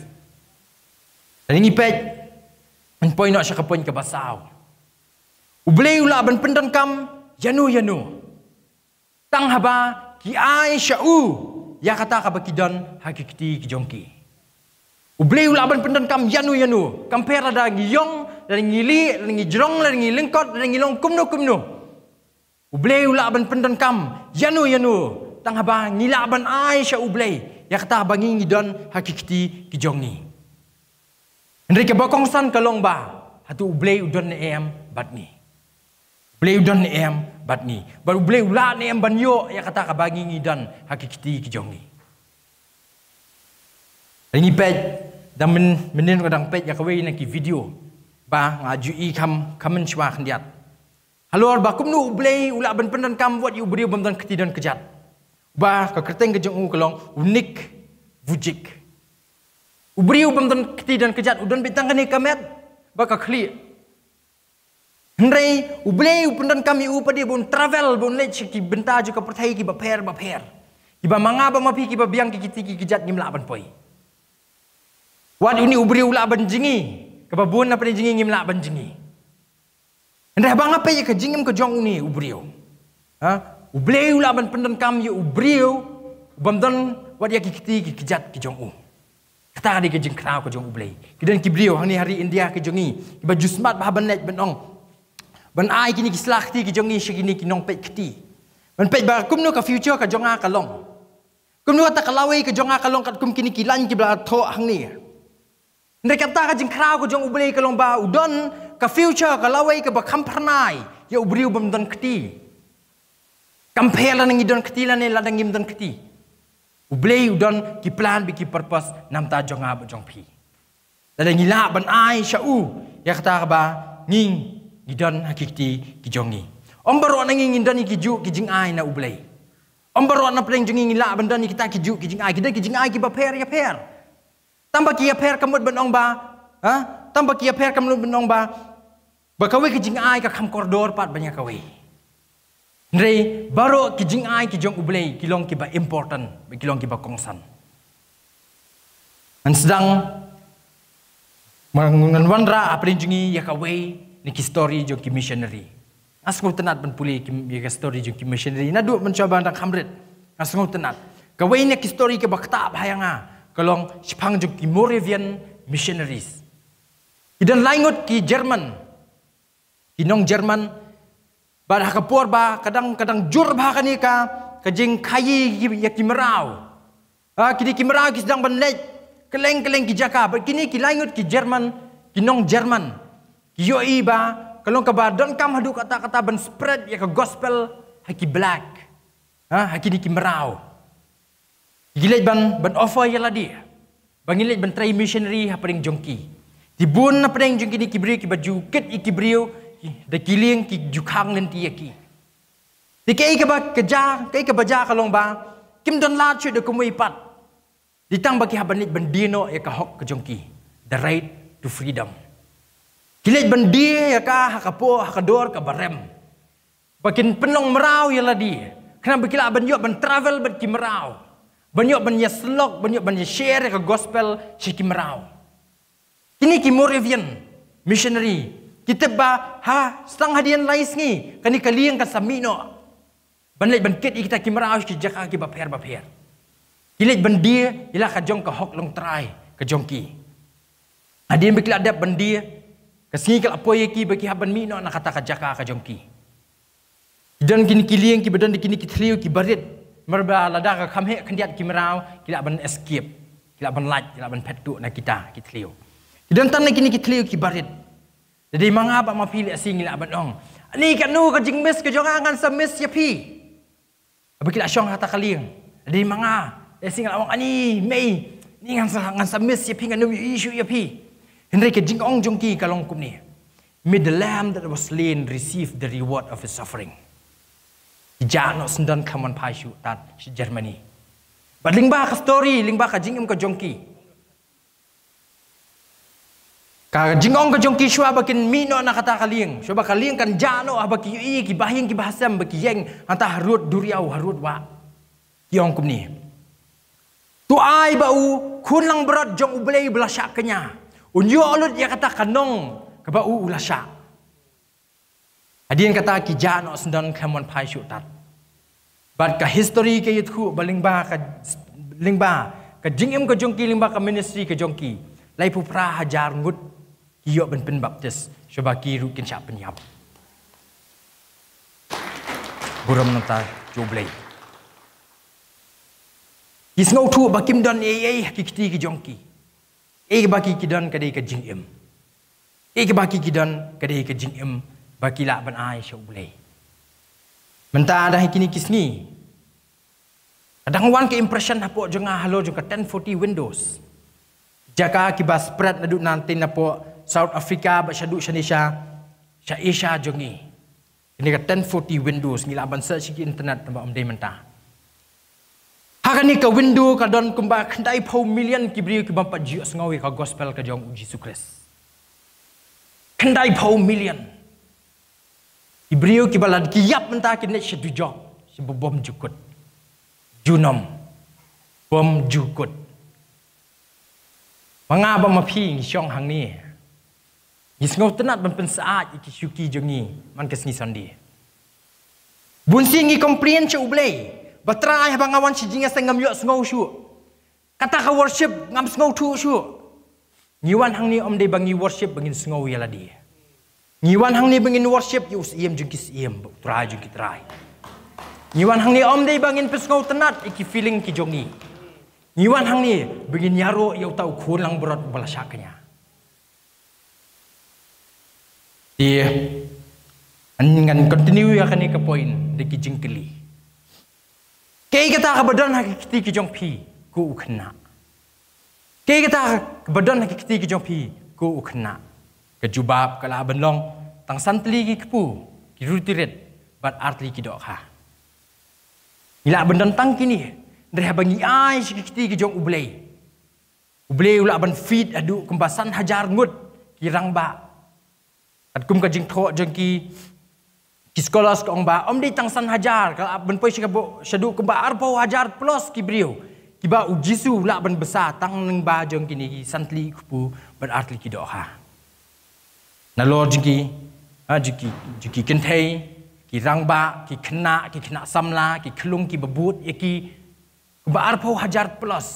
Dan ini pet men poin nak syak poin ke basau. Ublei kam yanu yanu. Tang haba ki ai ya kata ka bakidan hakikti ki jongki ubli ulaban pendan kam yanu yanu kam pera lah da giyong dan ngili dan ngijrong dan ngilengkot dan ngilong kumno kumno ubli ulaban pendan kam yanu yanu tang haba ngilaban ai sya ubli ya kata bangi don hakikti ki jongni Hendri ke bokong san kalong ba hatu ubli udon ne em batni ubli udon ne em bat ni. Baru boleh ulah ni yang banyok yang kata kabangi ni dan hakikiti kejong ni. Ini pet dan men menin kadang pet yang kawin nak video. Ba ngaju i kam kamen cuma kendiat. Halor ba nu boleh ulah ben pendan kam buat you beri bentang keti dan kejat. Ba ka kerteng kejong u kelong unik vujik. Ubriu bentang keti dan kejat udan bintang kene kamet. Ba ka Hendai ubley upendan kami u pada bun travel bun lech ki benta juga pertai ki baper baper. Iba manga ba mapi ki babiang ki kiti kejat ngim laban poi. Wan ini ubri ula banjingi. Ke babun apa jingi ngim la banjingi. Hendai bang apa ye ke jingim ke jong uni ubriu. Ha? Ubley ula ban pendan kami ubriu. Bamdan wat ya ki kiti ki kejat ki u. Kita ada kejeng kenal kejong ubley. Kedan ki briu hari hari India kejongi. jongi. Iba jusmat bahaban lech benong. Ban ai kini ki slak ti ki jong ni shigini ki nong pet kti. Ban pet ba kum no ka future ka jong a ka long. Kum no ta ka lawe ka jong a ka long kat kum kini ki lan ki bla tho hang ni. Ndre kata ka jing kra ko jong ubre ka long ba udon ka future ka lawe ka ba kham pranai ye ubriu bam don kti. Kam phela ni don kti la ne la ngim don kti. Ubre udon ki plan bi ki purpose nam ta jong a ba jong phi. Ndre ngila ban ai sha u ya kata ba ning gidan hakikti kijongi. Om baru anang ingin dani kiju kijing ai na ublei. Om baru anang pleng jengi ngila benda ni kita kiju kijing ai. Kita kijing ai kiba per ya per. Tamba kia per kamut ben ba. Ha? Tamba kia per kamut ben ba. Ba kawai kijing ai ka kam koridor pat banyak kawai. Nrei baru kijing ai kijong ublei kilong kiba important. Kilong kiba kongsan. Dan sedang mengenwanra apelin jengi ya kawai niki story joki missionary. Asko tenat pun puli ki story joki missionary. Na duk mencoba nak kamret. Asko tenat. Kawe ini ki story ke bakta bayanga. Ah. Kalong sepang joki Moravian missionaries. Idan langut ki Jerman. Inong German, Barah kepuar ba kadang-kadang jur ba kanika kejing kayi ya kimerau. Ah kini kimerau ki sedang benlek keleng-keleng ki jaka. Kini ki langut ki Jerman, ki nong Jerman. Yo iba, kalau ke badan kam hadu kata-kata ben spread ya ke gospel haki black. Ha, haki diki merau. Gila ban ban ofa ya dia. Bang ilit ban try missionary ha pering jongki. Dibun na pering jongki ni kibriu ki baju kit iki briu de kiling ki jukang lenti yaki. Dikai ke ba kerja, kai ke baja kalong ba. Kim don la chu de kumui pat. Ditang bagi habanit bendino ya ke hok ke jongki. The right to freedom. Kilit bendi ya ka hakapo hakador ka barem. Bakin penong merau ya ladi. Kena bekila ban yo ban travel ban ki merau. Ban yo ban yeslok ban yo ban share ke gospel si ki merau. Kini ki Moravian missionary. Kita ba ha sang hadian lais ni kani kaliang ka samino. Ban lai ban ket kita ki merau ki jaka ki ba per ba per. Kilit bendi ila ka jong ka hok long try ka jong ki. Hadian bekila ada bendi Kasi kalau apo ye ki beki haban mino nak kata ka jaka ka jongki. Dan kini kili yang kibadan di kini kitriu kibarit merba lada ka kamhe kandiat kimrau kila ban escape kila ban light kila ban petu na kita kitriu. Dan tan na kini kitriu kibarit. Jadi mangga apa ma pili asing kila ban ong. Ni ka nu ka jing mes ka angan sa ya pi. Abi kila syong hata kaling. Jadi mangga asing kila ani mei ni ngan sa ngan ya pi kan nu isu ya pi. Henrike jingong jongki kalong ni, May the lamb that was slain receive the reward of his suffering. Jangan no sendan kamon pasu tan si Germany. But lingba ka story, lingba ka jingong ka jongki. Ka jingong ka jongki shua bakin mino nak kata kaling. Shua ba kaling kan jano abaki yi ki bahing ki bahasam baki yeng hanta harut duriau harut wa. Yong ni. Tu ai bau kunang berat jong ublei belasak kenyah. Unyo alo dia kata kanong kaba u ulasha. Adien kata ki jano sundan kemon pai syu tat. Bat ka history ke yitku balingba ka lingba ka jingim ka jongki lingba ka ministry ka jongki. Lai pu pra hajar ngut kiyo ben pen baptis syoba ki ru kin sya penyap. Buram nanta joblei. Isngau tu bakim don ei ei ki kiti ki jongki. ਇੱਕ ਬਾਕੀ ਕਿਦਨ ਕਦੇ ਇੱਕ ਜਿੰਗ ਇਮ ਇੱਕ ਬਾਕੀ ਕਿਦਨ ਕਦੇ ਇੱਕ ਜਿੰਗ ਇਮ ਬਾਕੀ ਲਾ ਬਨ ਆਇ ਸ਼ੋ ਬਲੇ ਮੰਤਾ ਦਾ ਕਿਨੀ ਕਿਸਨੀ ਕਦੰ ਵਾਨ ਕੇ ਇੰਪਰੈਸ਼ਨ ਨਾ ਪੋ ਜੰਗਾ ਹਲੋ ਜੋ ਕਾ 1040 ਵਿੰਡੋਸ ਜਕਾ ਕੀ ਬਸ ਪ੍ਰਤ ਨਦੁ ਨਾਂਤੇ ਨਾ ਪੋ ਸਾਊਥ ਅਫਰੀਕਾ ਬਸ ਸ਼ਦੁ ਸ਼ਨੀਸ਼ਾ ਸ਼ਾਇਸ਼ਾ ਜੋਗੀ ਇਨੀ ਕਾ 1040 ਵਿੰਡੋਸ ਨੀ ਲਾ ਬਨ ਸਰਚ ਕੀ ਇੰਟਰਨੈਟ ਤਬ ਅਮਦੇ ਮੰਤਾ Hari ni ke window ke don kembali kendai pau million kibri ke bapak jiwa sengawi ke gospel ke jong uji sukses Kendai pau million. Ibrio kibalan kiyap mentah kini sedu jok. Sebab bom jukut. Junom. Bom jukut. Mengapa mapi ngisong hang ni? Ngisong tenat ban pensaat iki syuki jengi. Man kesni sondi. Bunsi ngi komplian cik ublei. Batra ay habang awan si jingas ngam yuk sengau shu. Kata ka worship ngam sengau tu shu. Ngiwan hang ni om de bangi worship bangin sungau yala dia. Ngiwan hang ni bangin worship yus iem jungkis iem. Tra jungkit tra. Ngiwan hang ni om de bangin pesungau tenat iki feeling ki jongi. Ngiwan hang ni bangin nyaro yau tau kurang berat balasaknya. Dia. Ngan continue akan ini ke point. Dekijing kelih. Kei kita ke badan hak kiti ki jong pi ku ukna. Kei kita ke badan hak kiti ki jong pi ku ukna. Ke kalau ke la tang santli ki kepu ki rutirit bat artli ki dok ha. Ila benda tang kini dari habangi ai si kiti ki jong ublei. Ublei ulak ban fit adu kembasan hajar ngut kirang ba. Atkum kajing tok jong ki sekolah sekong ba om di tang san hajar ka ben poi sikabo sedu ke ba arpo hajar plus ki brio ki ba u jisu la ben besar tang neng ba jong kini ki santli kupu ber artli ki doha na lor jiki a jiki jiki ken ki rang ha, ki khna ki khna samla ki khlung ki bebut ye ya ki ke ba arpo hajar plus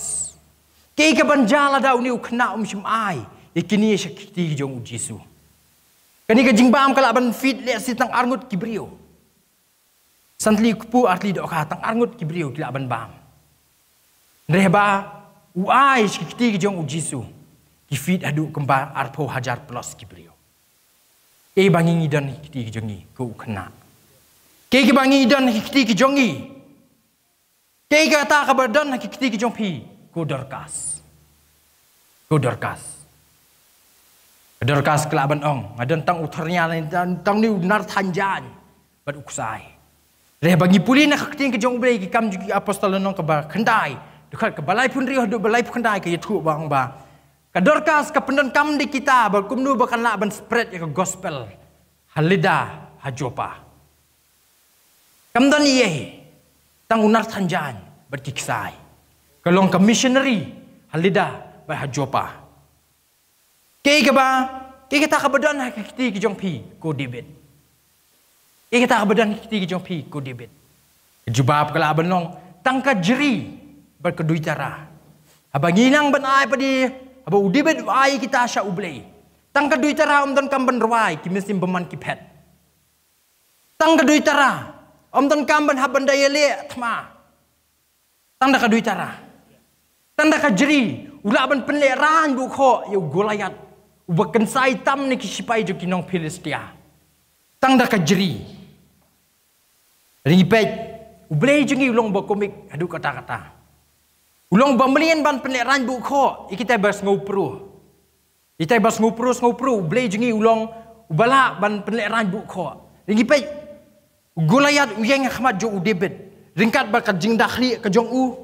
ki ke ban jala da uni u khna um shim ai ye ya kini ye ya shakti ki jong u jisu Kani ka jingba am kala ban fit le si tang argut kibrio. Santli kupu artli do ka tang argut kibrio kila ban bam. Reba uai sikti ki jong ujisu. Ki fit adu kemba arpo hajar plus kibrio. E bangi ngidan kikti ki jongi ku ukena. Ke ki bangi ngidan kikti ki jongi. Ke ki ata kabar dan kikti ki jong pi ku dorkas. Ku dorkas. Adon kas kelaban ong, adon tang utarnya lain tang ni nar tanjan bat uksai. Reh bagi puli nak keting ke jong bei kam juki apostol nong ke kendai. Dekat kebalai pun riuh do balai pun kendai ke yatu bang ba. Kadar kas ke kam di kita bar kumnu bakan laban spread ke gospel. Halida hajopa. Kam don ye tang nar tanjan bat kiksai. Kalong ke missionary halida bat hajopa. Kaya ka ba? kita ka badan ha kiti ki jong pi ko dibit. Kaya kita ka badan ha kiti ki jong pi ko dibit. Jubab kala abenong tangka jeri berkedui cara. Abang inang ben ai padi abu dibit ai kita asa uble. Tangka dui cara om don kam ben ruai ki mesim beman kipet. pet. Tangka dui cara om don kam ben haban daya le tma. Tangka dui cara. Tangka jeri ulaban penle ran bu ko yo ya golayat wakan saya tam ni ki sipai jo kinong filistia tang da ka jeri ripet ubre ulong ba komik adu kata kata ulong ba melian ban peneran bu ko ikita bas ngupru ikita bas ngupru ngupru ubleh jengi ulong ubala ban peneran bu ko ripet gulayat uyeng khamat jo udebet ringkat ba ka dahli dakhli u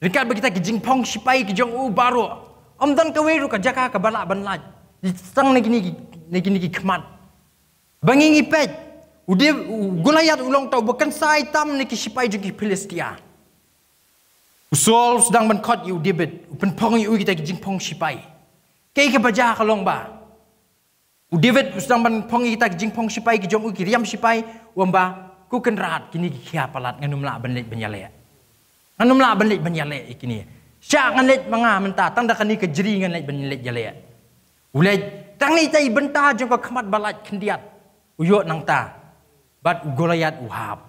ringkat ba kita ki jing pong sipai ki u baru, Om dan kawiru ka jaka ban laj. Itang negi negi negi negi kemat. Bangi ngipet. Ude gulayat ulang tau bukan saya tam negi sipai juki Palestina. Usol sedang mencot iu dibet. Upen pong iu kita jing pung sipai. Kaya ke baca kalong ba. U David sedang mencong kita jing pung sipai ke uki riam sipai wamba ku ken rahat kini ki kia palat nganum lah benlit benyale. Nganum lah benlit benyale ikini. Sya nganlit manga menta tanda kani ke jeri nganlit benlit jale. Ulai tangi tai benta jong ko khmat balat khndiat. Uyo nang ta. Bat golayat uhab.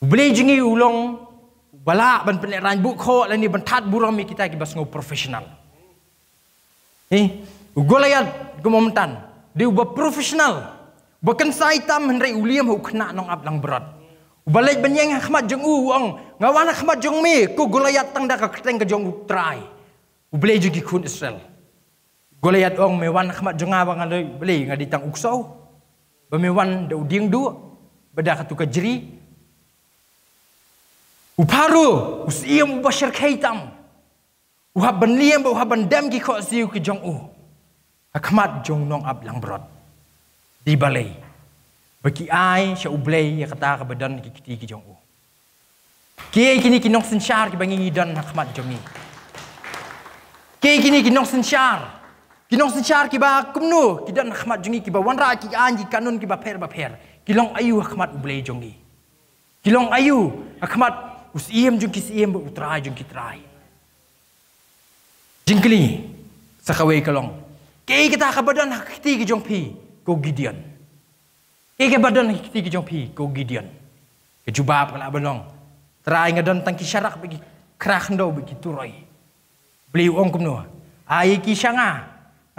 Beli jingi ulong bala ban peneran bu ko la ni bentat burung mi kita ki bas ngau profesional. Eh, golayat gumomtan. Di uba profesional. Bukan saitam hendai uliam hu kena nong ab lang berat. Balik benyeng khmat jong u ong ngawana khmat jong mi ku golayat tang da ka keteng ka jong u try. Ubleh jugi kun Israel. Goliat orang mewan khamat jenga bang ada beli ngadi tang uksau. Bemewan de uding du beda katu kejri. Uparu us iem bashar kaitam. Uha benliem uha bendam ki ko siu ki jong u. Akhamat jong nong ab lang brot. Di balai. Bagi ai sya ublei ya kata ka badan ki kiti ki jong u. Ki kini ki nong sen syar ki bangi dan akhamat jong ni. kini Ki kini ki nong sen syar. Kinong sinchar kiba kumno nak khmat jungi kiba wanra ki anji kanun kiba per ba per kilong ayu khmat ble jungi kilong ayu khmat us iem jung kis iem utra jung ki trai jingkli sakawe kalong Kek kita khabadan hakti ki jong pi ko gideon Kek ke badan hakti ki jong pi ko gideon ke juba pala balong trai ngadon tangki syarak bagi krakhndo bagi turai Beli uang kumno ai ki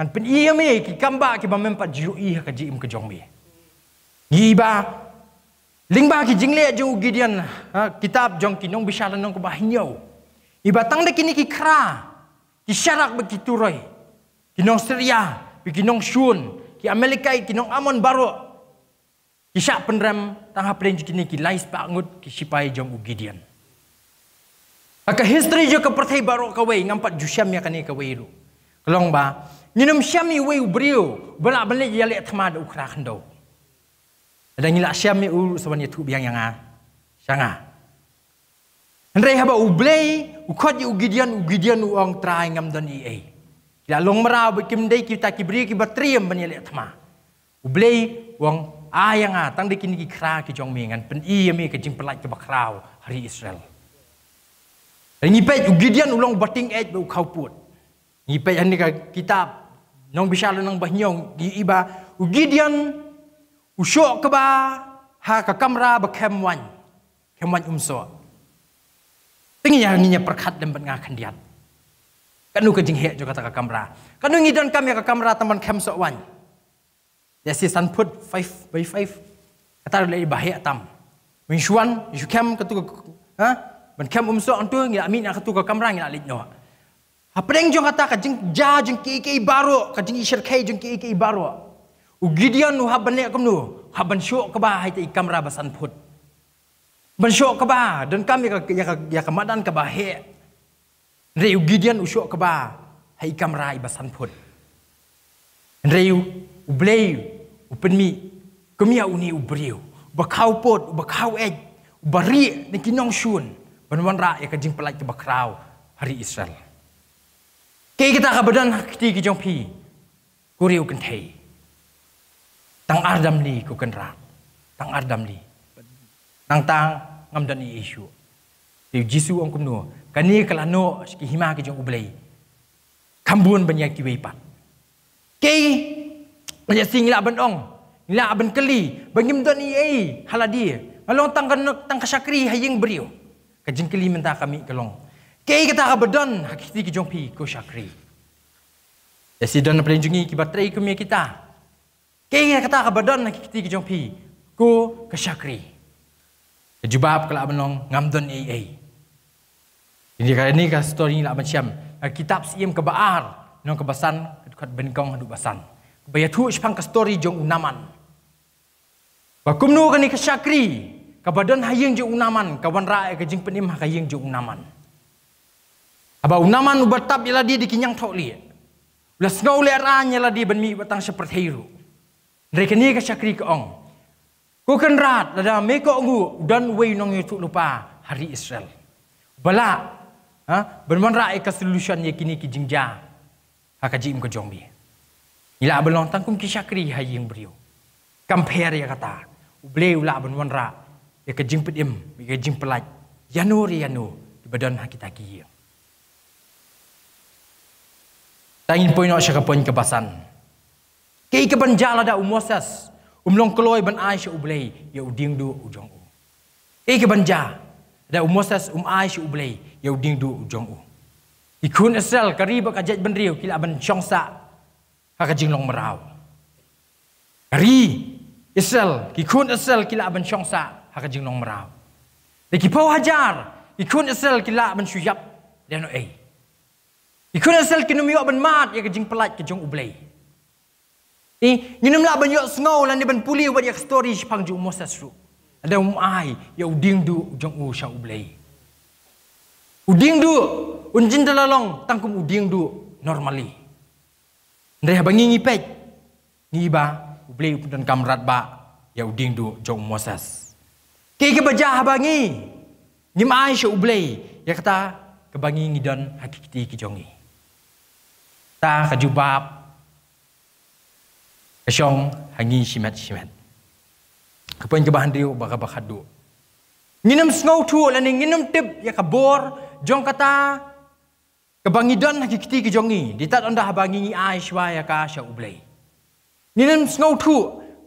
Han pen i kita ki kamba ki ba men pa ju i ka ji im ka jong mi. Gi ba ling ba ki jing le ju gi dian ha, kitab jong ki nong bisala nong ba hinyo. I ba tang de kini ki kra ki syarak be ki turoi. Ki nong seria bi ki nong shun ki amelikai ki nong amon baro. Ki sya penrem tang ha plen kini ki lais ba ngut ki sipai jong gi Aka history jo ka perthai baro ka wei ngampat jusyam ya kani kawai wei lu. Kelong ba Ni nom siam ni wei ubriu, bela bela ya le do kra khndo. Ada ni la siam u sawani tu biang yang a. Ah, Sanga. Ah. Andrei haba ublei, u di ugidian ugidian uang trai ngam don i ei. Ya long merau bu day kita kibri bri ki batriem ban ya le tma. Ublei wong a ah yang a tang dikin ki kra ki jong pen i mi ke jing pelai ke hari Israel. Ngipet ugidian ulong bating edge bu put. Ngipet ani ka kitab Nong bisal nang bahnyong di iba ugidian usho keba ha ka kamra ba kemwan kemwan umso tingi ya nginya perkat dan bat ngakan dian kanu kejing hek jo kata ka kamra kanu ngidan kami ya ka kamra teman kemso wan ya si sanput 5 by 5 kata le iba hek tam minshuan isu kem ketu ha ban kem umso antu ngi amin ya ketu ka kamra ngi alit no apa yang jom kata kajing ja jeng kiki baru kajing isir kai jeng kiki baru. Ugi dia nu haban ni kamu nu haban syok keba hai ti kamra basan put. Ban syok keba dan kami ya ya ya kemadan keba he. Reu ugi dia nu syok keba hai kamra ibasan put. Reu ublei upen mi kami ya uni ubriu. Bakau pot bakau ej bari nekinong shun. Ban wanra ya kajing pelai ke bakrau hari Israel. Ki kita ka badan ti ki jong pi. Ku riu Tang ardam li ku kan Tang ardam li. Tang tang ngam dan isu. Ti jisu ang kum no. Kani kala no ki hima ki jong ublei. Kambun banyak ki wei pat. Ki banya sing la ban ong. Nila aban keli. Bangim dan i ei haladi. Ngalong tang kan tang kasakri hayeng brio. Kajeng keli menta kami kelong. Kei kita ha berdon hakiti ki jompi ko syakri. Desi ya don na pelinjungi ki batrei ku mia kita. Kei kita ha berdon hakiti ki jompi ko ke syakri. Ya Jubab kala menong ngamdon ai ai. Ini kali ini kas story ni lah macam eh, kitab siem ke baar non kebasan kat bengkong hadu basan. Baya tu sepang ke story jong unaman. Bakumnu kani ke syakri. Kabadon hayeng jong unaman, kawan rae ke jing penimah kayeng jong unaman. Aba unaman ubertap ialah dia dikinyang tok li. Ula sengau le aranya lah dia benmi batang seperti hiru. Mereka ni ke syakri ke ong. Ku kan rat lada meko ngu dan wei nong itu lupa hari Israel. Bala ha benman ra ek solution ye kini ki jingja. Aka ha, jim ke jombi. Ila abelon tangkum ki syakri hayang brio. Kampere ya kata. Ubele ula benman ra ek jing pedim, ek jing Yanuri yanu ya di badan hakita kiyang. Tangin poin nak syakap poin kebasan. Kei ke banjal lah ada umuasas. Umlong keloi ban ai syak ublei. Ya uding du ujong u. Kei ke banjal. Ada umuasas um ai syak ublei. Ya uding du ujong u. Ikun asal kariba kajat ban riu. Kila ban syongsa. Haka jinglong merau. Ri Asal. Ikun asal kila ban syongsa. Haka jinglong merau. Lagi pau hajar. Ikun asal kila ban syuyap. Dan no eh. Iku na sel kinum yuk ben mat ya kejing pelat kejong ublei. Ni nginum lah ben yuk snow lan ben puli wad yak story pang ju Moses ru. Ada umai, ai ya uding du jong u sha ublei. Uding du unjin dalalong tangkum uding du normally. Ndai ha bangi ngipet. Ngiba ublei pun kamrat ba ya uding du jong Moses. Ki ke baja ni bangi. Nimai sha ublei ya kata kebangi ngidan hakikati kijongi ta ka ju bap ka shong hangi shimat shimat ka pen ka bahandiu ba ka bahadu tip ya jong kata ka bangidan ha di tat onda bangi ni ai shwa ya ka sha ublei nginum snow tu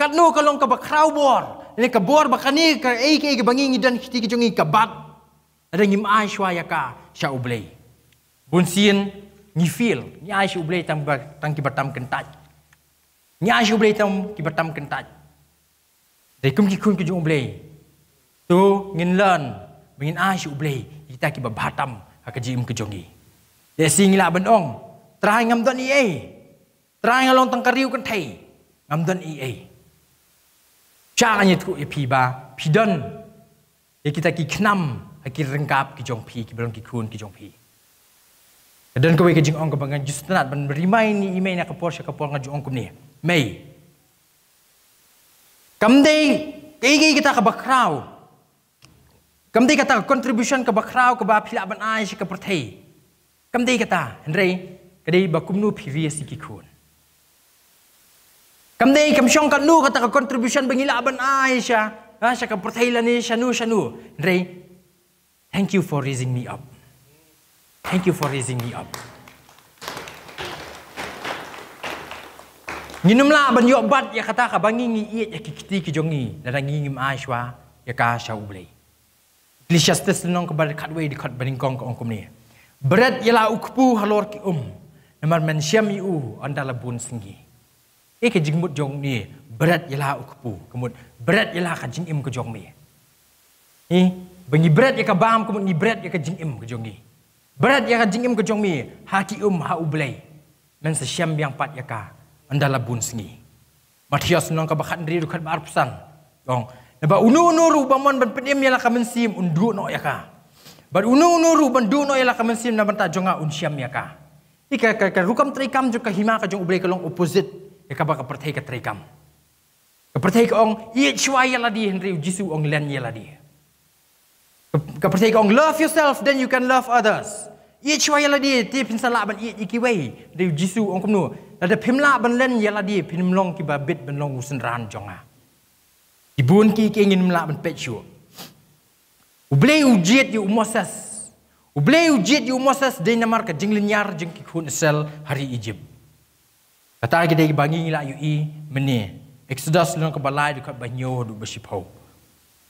kat no ka long ka ba krau bor ni ka bor ba kani ka ai ke ka bangi ngidan kikti ni feel ni ai shu blei tang e e ki batam kentaj ni ai shu blei tam ki batam kentaj de kum ki kun ki jung blei tu ngin lan ngin ai shu kita ki ba batam ha ke jim ke jongi de sing la ben ong trai ngam don ie trai ngalong tang kariu kentai. thai ngam don ie cha ni tu e pi ba pi don e kita ki knam ha ki rengkap ki jong pi ki belong ki kun ki jong pi dan kau kejing ong kebangan justru nak menerima ini email nak kepuas kau kepuas ngaju ong kum ni Mei kamdei kiki kita ke bakrau kamdei kata contribution ke bakrau ke bapila ban ai si ke pertai kamdei kata Henry kadai bakum nu previous ki kun kamdei kam syong kan nu kata contribution bengila ban ai sha ha sha ke pertai lah ni sha nu sha nu Henry thank you for raising me up Thank you for raising me up. Nginumlah ban yo bat ya kata ka bangi ngi iet ya kikiti ki jongi na rangi ngi maashwa ya ka sha ublei. Lishas tes nong ka bar kat wei di kat baning kong ka ongkum ni. Berat ya la ukpu halor ki um na mar men siam i u an dala bun singgi. E eh, ke jingmut jong ni berat ya la ukpu kemut berat ya la ka jing im ka jong mi. Ni eh, bangi berat ya ka bam kemut ni berat ya ka jing im ka jong ni. Berat yang jingim ke jongmi, hati um ha ublay Men sesiam yang pat yaka, andala bun sengi. Matias nang ka bakat ndri dukat barpsan. Yong, na ba unu unu ru bamon ban penem kamen ka mensim undu no yaka. Ba unu unu ru ban du no yala kamen mensim na ban jonga un siam yaka. Ika ka ka rukam trikam juk hima ka jong ublei kalong opposite yaka baka ka pertai ka trikam. Ka pertai ka ong, iet shwaya la di ndri jisu ong len yala di. Kapersay kong love yourself then you can love others. Ia way la lah di ti pin sala ban i iki way. Di Jisu ong kum nu. ban len ya la di pin long ki ba bit ban long usen ran jong a. Ah. Di bun ki ki ngin la ban pet chu. U blei u jit di Moses. U blei di Moses de na marka jing yar jing ki sel hari Egypt. Kata ki de bangi la yu i meni. Exodus lu ka balai di ka banyo du bashipau.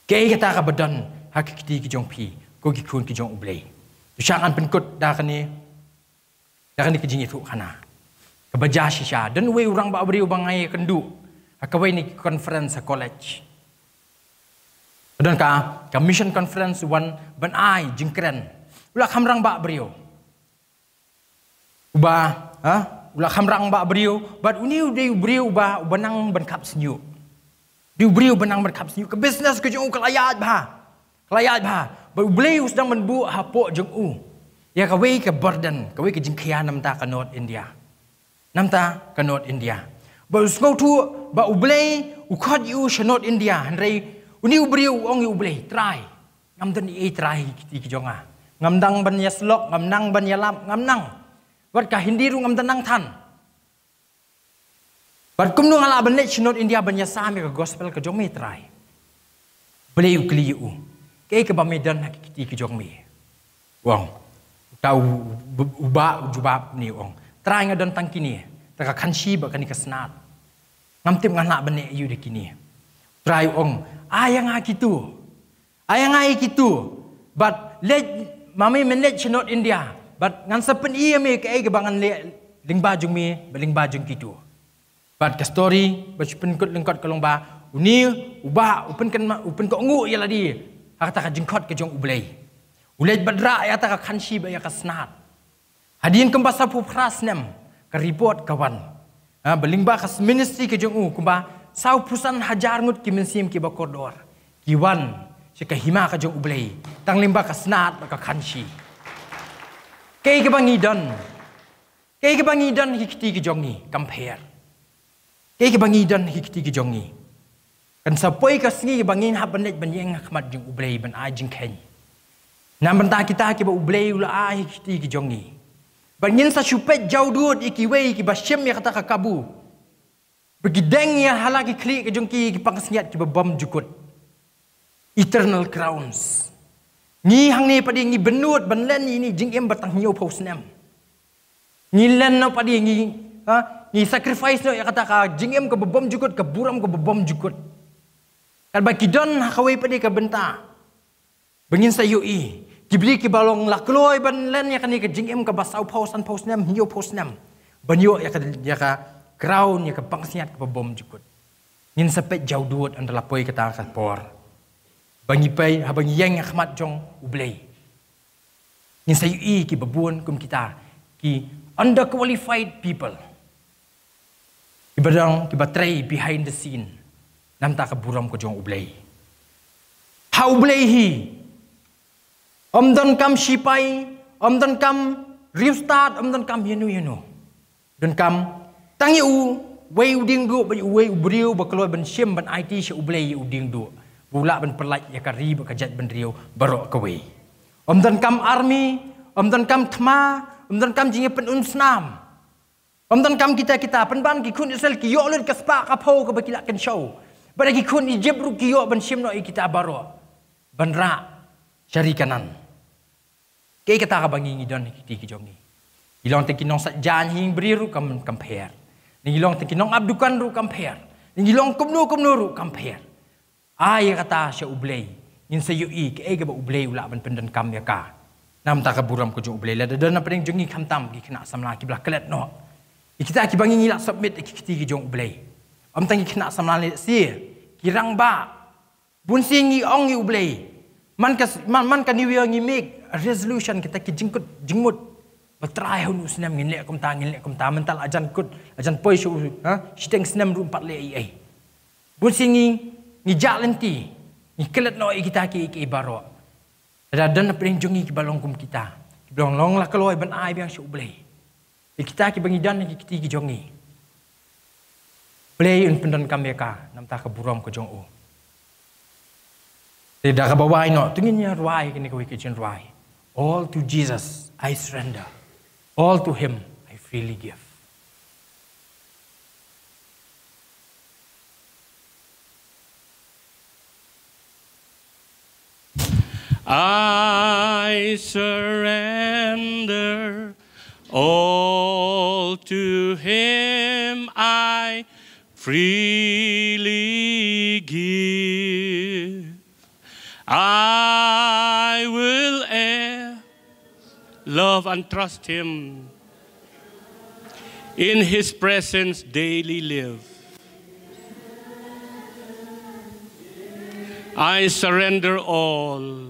Kei kata ka badan ฮักตีกิจงพีกูกิคุนกิจงอุเบลดูชางันเป็นกดดากันนี้ดากันนี้กิจงิทุขนาเขาบจ้าชิชาดันเวรังบ่าวบริวบังไงคันดูฮักเวนี่คอนเฟรนซ์คอลเลจดันกาคัมมิชชั่นคอนเฟรนซ์วันบันไอจิงเครนอุลักคำรังบ่าวบริวอุบาฮะอุลักคำรังบ่าวบริวบัดอุนิวเดียวบริวบ่าวบันังบันคับสิญูดิวบริวบันังบันคับสิญูกับบิสเนสกิจงอุกลายาดบ่า Kelayat ha, bah. But usang menbu membuat jeng u. Ya kawe ke burden, kawe ke jengkian namta ke North India. Namta ke North India. But usngau tu, baru ublei ukat yu se North India. Hendai uni ubriu uang yu ublei try. Ngamdan i try kiti kijonga. Ngamdang banyak slok, ngamnang banyak lap, ngamnang. Bar ka hindi ru ngamdan nang tan. Wat kumnu ngala banyak se North India banyak sami ke gospel ke jomi try. Beliau keliu. Kay ke bami nak kiti ke jong mi. Wong. Tau uba uba ni wong. Terang dan tang kini. Tak akan si ba kan kesnat. Ngamtim ngan nak bene yu de kini. Try wong. Ayang ah kitu. Ayang ah kitu. But let mami men let chenot India. But ngan sepen iya mi ke ke bangan le ling bajung mi, beling bajung kitu. But ke story, but pen kut lengkot kelong ba. Uni uba upen kan upen ko ngu ya la kata ka jengkot ke jong ublei ulej badra ya ta ka khanshi ba ya ka snat hadin kem basa pu khras nem ka report kawan ha belingba ka ministry ke jong u kumba sau pusan hajar ngut ki mensim ki bakor dor ki wan se ka hima ka jong ublei tang limba ka snat ba ka khanshi ke ke bangi don ke ke bangi don hikti ki jong ni kampher ke ke bangi don hikti ki jong ni kan sepoi ka sri bangin ha benet benyeng khmat jeng ublei ben ajing ken na menta kita ki ba ublei ula ai kiti ki jongi bangin sa chupet jau duot iki wei ki ba ya kata kabu bagi deng ya halagi klik ke jongki ki pang sniat ki ba jukut eternal crowns ni hang ni padi ni benuot benlen ni jeng em batang nyau pau snem ni len no padi ni ha ni sacrifice no ya kata ka jing em ke bebom jukut ke buram ke bebom jukut kan bagi don, hakawi pa di ka benta bengin sa yui kibli ki balong lakloy ban len ya kani ka jingim ka basau paus an paus nam hiyo paus nam ban yo ya ka ya ka crown ya ka pangsiat ka bom jukut ngin sepet pet jau duot an lapoy ka ka por bangi pay habang yang Ahmad ya jong ublay ngin sa yui ki babuan kum kita ki underqualified people ibadang ki batray behind the scene nam ta ka buram ko jong ublei ha ublei om don kam sipai om don kam restart om don kam yenu yenu don kam tangi u wei uding du bai wei ubriu ba kloi ban sim ban it she ublei uding du bula ban pelat ya ka ri ba ka jat ban riu baro ka wei om don kam army om don kam tma om don kam jingi pen unsnam om don kam kita kita pen ban ki kun isel ki yo lut ka spa ka pau ka ba kilak ken show bagi kun ijibru kiyo ben simno i kita baro. Ban ra syari kanan. Ke kita ka bangi ngidon ki ki jongi. Ilong teki nong sat jan hing briru kam kam pher. Ning ilong teki nong abdukan ru kam pher. Ning ilong kumnu kumnu ru kam Ai ah, kata sya ublei. Ngin sayu i ke ga ublei ula ban pendan kam ya ka. Nam ta ka buram ku jong ublei la da na pending jongi kam tam ki kena samla ki bla kelet no. Ikita ki bangi ngila submit ki ki jong ublei si, ba, อมตังขนาสำนาเลสีกิรังบ้าบุญสิงีอองยูเบลมันก็มันมันก็นิวเยอร์งีมิก kan resolution kita ki jingkut jingmut betrai hun usnam ngin le kum tangin le kum ta mental ajan kut ajan poi shu ha si teng snam ru pat le ai ai bun singi ni jalenti ni kelat no kita ki ki baro ada dan pring jungi ki balong kum kita ki long long la keloi ban ai biang shu ble kita ki bangi dan ki ki jongi Play un pendan kameka nam ta kaburam ko jong u. Te da ka bawai no tungin ya ruai kini ko kitchen ruai. All to Jesus I surrender. All to him I freely give. I surrender all to Him freely give. I will err, love and trust Him. In His presence daily live. I surrender all.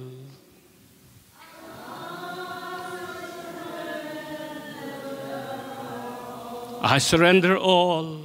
I surrender all.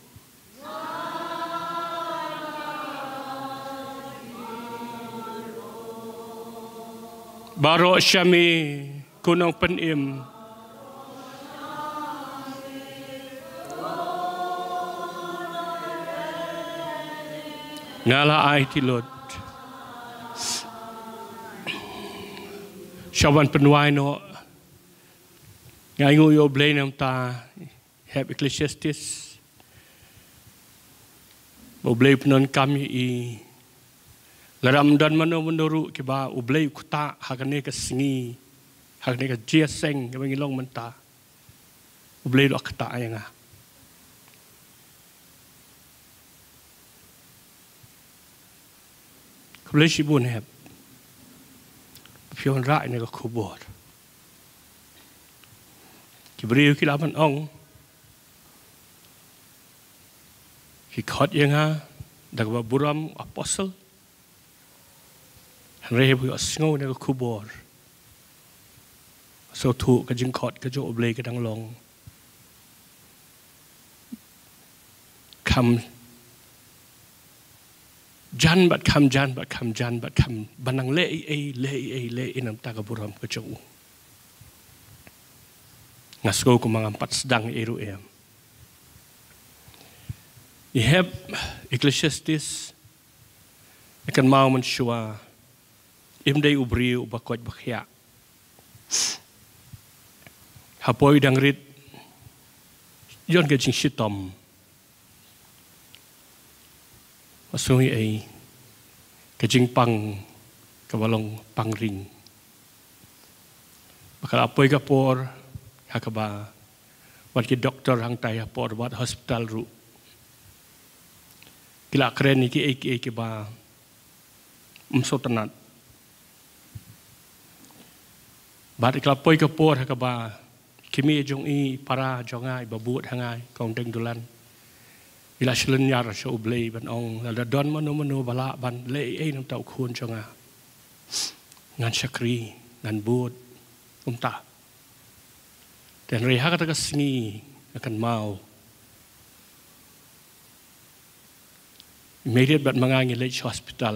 Barok Syami Gunung Penim Ngala ai tilut Shaban penuai no Ngai yo blain am ta Hep Ecclesiastes Mau blain penon kami i la ram dan mano menuru ke ba ublei kuta hakane ke singi hakane ke jia seng ke bangi long menta ublei lo kuta ayang ah ublei shi bun heb pion ra ne ke kubor ke bri ki laban ong ki khot yang ah dak ba buram apostle เรียบวิ่งสงนกคูบอร์สถูกกระจึงขอดกร็จะอบเลยกะดังลงคำจันบัดคำจันบัดคำจันบัดคำบันังเลยเอเลยเอเลอนำตากระบุรมก็จะอุงาสกูกมังปัดสดังเอรูเอมอีเฮบอิกลิชิสติสเอกันมาวมันชัว imday ubri uba koj bakhya hapoy dangrit yon ge ching shitom asungi ai ke ching pang kawalong pang ring bakal apoy ga por hakaba wat ki doktor hang tai ha por wat hospital ru kila kreni ki ek ek ba umso tenat bat ikla poi ke por ha ba kimi jong i para jong ai ba buat hangai kong deng dulan ila shlen yar sho ble ban ong la don manu manu bala ban le e nam tau khun jong a ngan shakri ngan buat um ta den ri ha ka ka smi akan mau immediate bat mangangi le hospital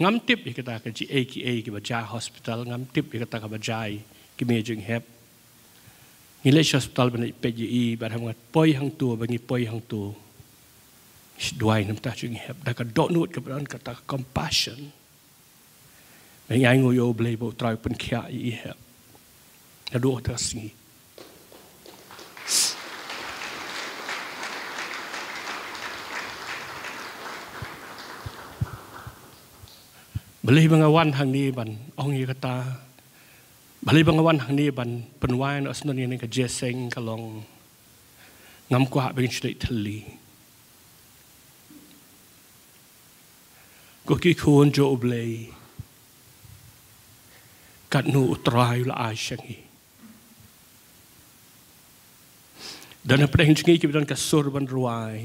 ngam tip ikata ka ji a ki a ki ba ja hospital ngam tip ikata ka ba jai กิมีจึงแฮปงี้เลยชอสตอลเป็นไปยีบารมงัดปอยหังตัวบางีปอยหังตัวด้วยน้ำตาจึงแฮปดักกระโดนูดกับร้อนกระตักคอมพาชันไม่ไงงูโยเบลีบอตรอยเป็นแค่ไอแฮปจะดูอัตสิงบลีบางวันทางนี้บันองยีกตาบาลีบางวันทางนี้บันเป็นวายนอสนนี้ในกับเจสเซงกะลองงำกว่าเป็นชุดทะเลก็คิดคนจะอบเลยกัดนูตรายละอาชงีดันเป็นชงีกิบดันกับสุรบันรวาย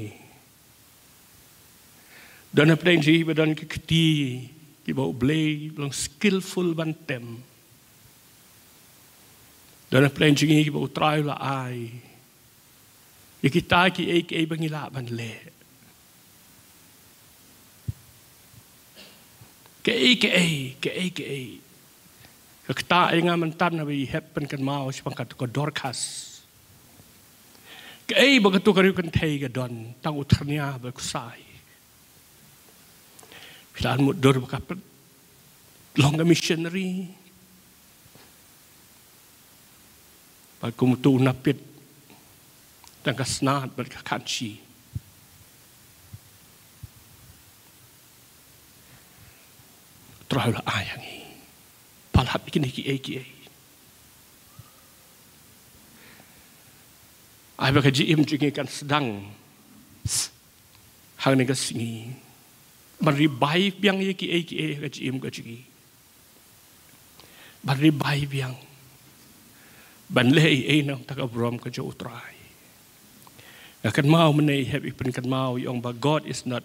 ดันเป็นชงีกิบดันกับตีกิบอบเลยลองสกิลฟุลบันเต็ม dan ik plan je niet op trouwen aan. Ik heb taak die ik even niet laat van le. Kijk, kijk, kijk, kijk. Ik taak in mijn tanden wie heppen kan maus van kat kodorkas. Kijk, ik heb het ook een kan tegen dan, dan moet er niet aan bij saai. Ik laat moet door op kapper. Longer missionary. 而公都那边，那个是哪不个看起？Terlalu ayang ini. Palah bikin ini kiai kiai. Ayah bagi jim juga kan sedang. Hang nega sini. Beri baik yang ini kiai kiai bagi jim kaji. Beri baik yang. Ini. บันเลยเองนะทักบรมกจะอุตรายอากันเมาเมเนยเฮบอีเป็นกันเมาอย่างบ่ God is not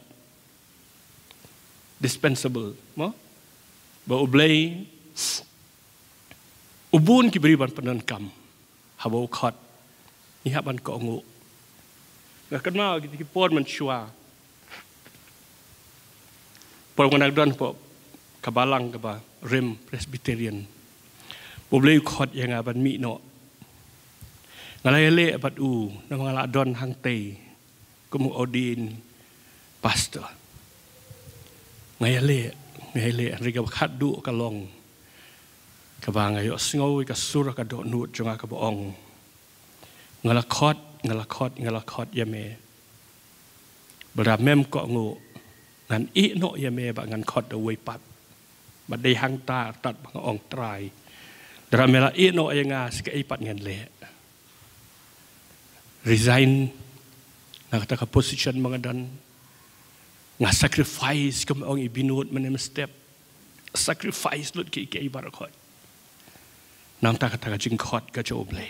dispensable มั้งบ่อุเบยอุบุนกิบริบันปนันกรรมฮาบ่คอดนี่ฮะบันก็งูอากันเมากิที่ปอดมันชัวปอดมันอักดันปอดกับบาลังกับบาริมเพรสบิเตเรียนบ่เบยคอดอย่างอ่ะบันมีเนาะงาเลเลปัดอูนมงลาดอนทางเตยกมุอดีนพาสต์งาเลงาเลริกับขัดดูกะลองกะบางไงอสงอวิกสุรกะดนูจงอากบองงาละคอดงาละคอดงาละคอดยาเมบราเมมเกาะงูงานอีโนยาเมบางงานคอดเอาไว้ปัดบัดได้หังตาตัดบางองตรายดราเมลาอีโนยังงาสกอีปัดเงานเละ resign nak kata ka position mengadan nga sacrifice kam ang ibinuot man im step sacrifice lut ki ke barakot nam ta kata ka jing khot ka jo ble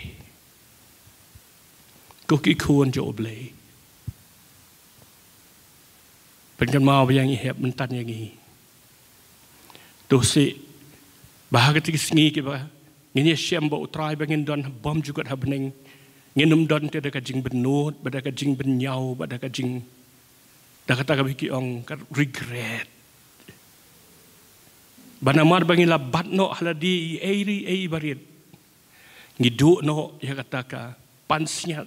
ko ki khuon jo ble pen kan mau yang i hep mentan yang i si bahagati ki singi ki ba ngini syem ba utrai bangin don bom jukot habening Nginum don ti daga jing benut, daga jing benyau, daga jing daga taga biki ong kar regret. Bana mar bangi labat no haladi airi airi barit. Ngidu no ya kataka pansnya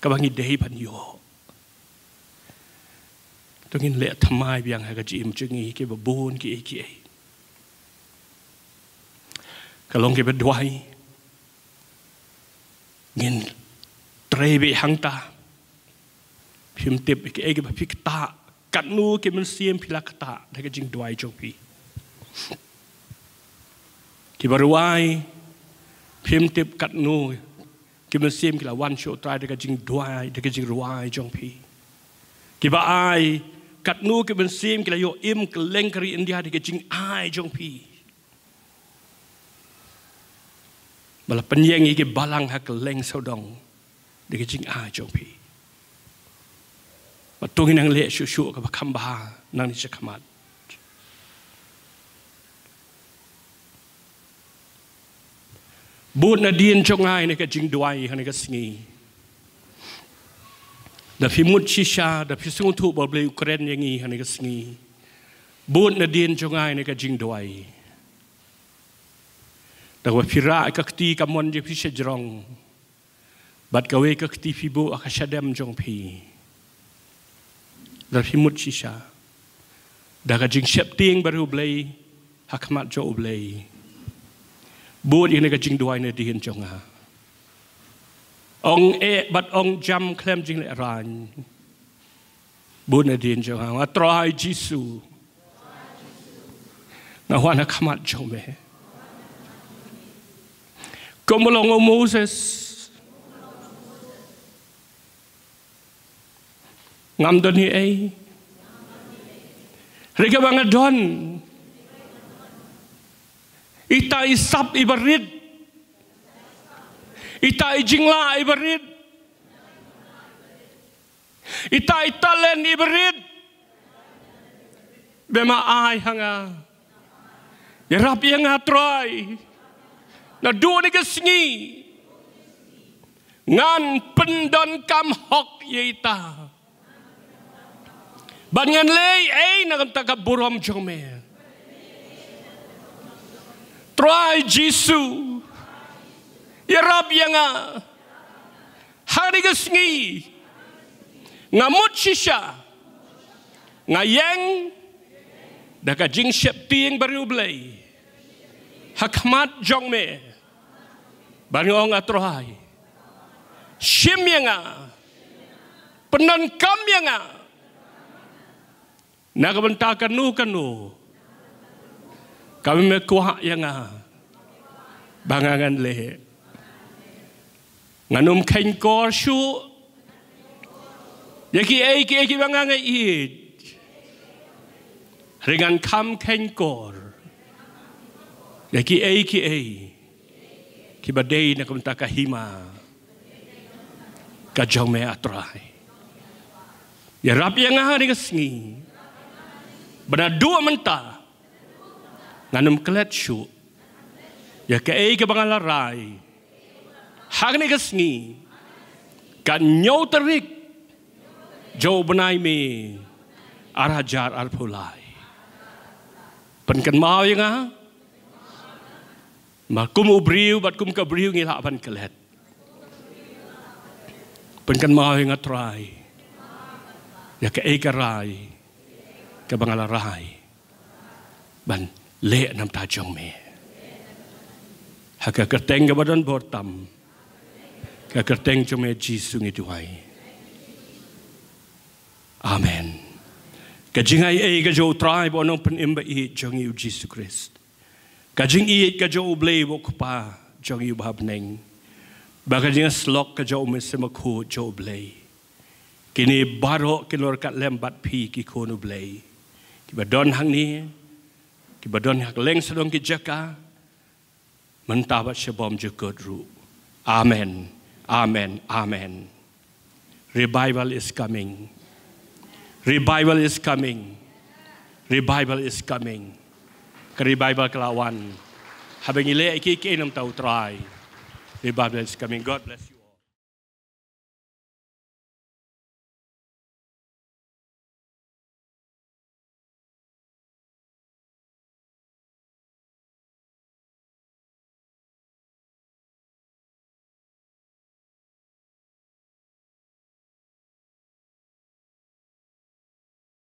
kabangi dehi pan yo. Tungin le tamai biang haga jim jingi ke babun ke ki Kalau Kalong ki งินเตรไปหังตาพิมเต็บเอกแบบพิกตากันนูเกมันเสียมพิลักตาได้ก็จึงดวายจงพีกีบบรวายพิมเต็บกัดนูเกมันเสียมกิลาวันโชตรายได้ก็จึงดวายได้ก็จึงรวยจงพีกีบบ้าไอกัดนูเกมันเสียมกิลาโยอิมกเล่งกรีอินเดียได้ก็จึงอายจงพี bala penyeng iki balang hak leng sodong de kicing a ah, jong pi patung nang le shu shu ka kam ba nang ni chakamat bun na dien chong ai ne ka jing duai han ka singi da phi mut chi sha da phi sung thu ba ble ukraine yang i han ka singi bun na dien chong ai ne ka jing duai Da wa fira ka kti ka mon je phi jrong. Bat ka we ka kti phi bo a ka shadam jong phi. Da phi mut chi sha. Da ka jing shep tieng ba ru blai ha kma jo blai. Bo ye ne ka jing duai ne di hin jong ha. Ong e bat ong jam klem jing le ran. Bo ne di hin jong ha. Ah. Wa tro hai jisu. Na wa na kma jo me. Ha. como lo Moses. Ngam don hi ei. Riga banga don. Ita isap ibarid. Ita ijingla ibarid. Ita italen ibarid. Bema ai hanga. Yarap yang atroy. Yarap yang atroy. na duo ni kesngi ngan pendon kam hok yaita bangen lei ei na kam takab buram jome try jisu ya rab yanga hari kesngi ngamut sisha ngayeng daga jing shep tieng baru blei hakmat jong me Bangong atrohai. Shimyanga. Ah. Penan kamyanga. Ah. Nagabenta kanu kanu. Kami yang yanga. Ah. Bangangan leh, Nganum kain korsu. Yaki eki eki bangangan id, Ringan kam kengkor. Yaki eki eki kibadei na kumta ka hima ka jome atrai ya rap yang hari ke sini bena dua menta nganum kelet syu ya ke ei ke bangala rai hari ni ke kan nyau terik jau benai me arajar arpulai penken mau yang ha? มาคุมอุบริวบัดคุมกับบริวงี้ละพันกะแลดเป็นกันมาเฮงอตรายอยากเอกรายกับบังละรายบันเละน้ำตาจงเมหากกระเตงกับบันบอดตำกกระเตงจงเมจีสุงิดวยอเมนกจิงไอเอกจะอุทรายบอนองเป็นเอ็มบอีจงอยู่จีสุคริสต Kajing iit kajo ublay wok pa jong iu bahab neng. Baka jing slok kajo umese maku jo ublay. Kini baro kinor kat lembat pi kikun ublay. Kibadon hang ni, kibadon hak leng sedong ki jaka, mentabat sebom jukut ru. Amen, amen, amen. Revival is coming. Revival is coming. Revival is coming ka revival ka lawan. Habang ilay, ikikinom tau try. Diba, bless kami. God bless you.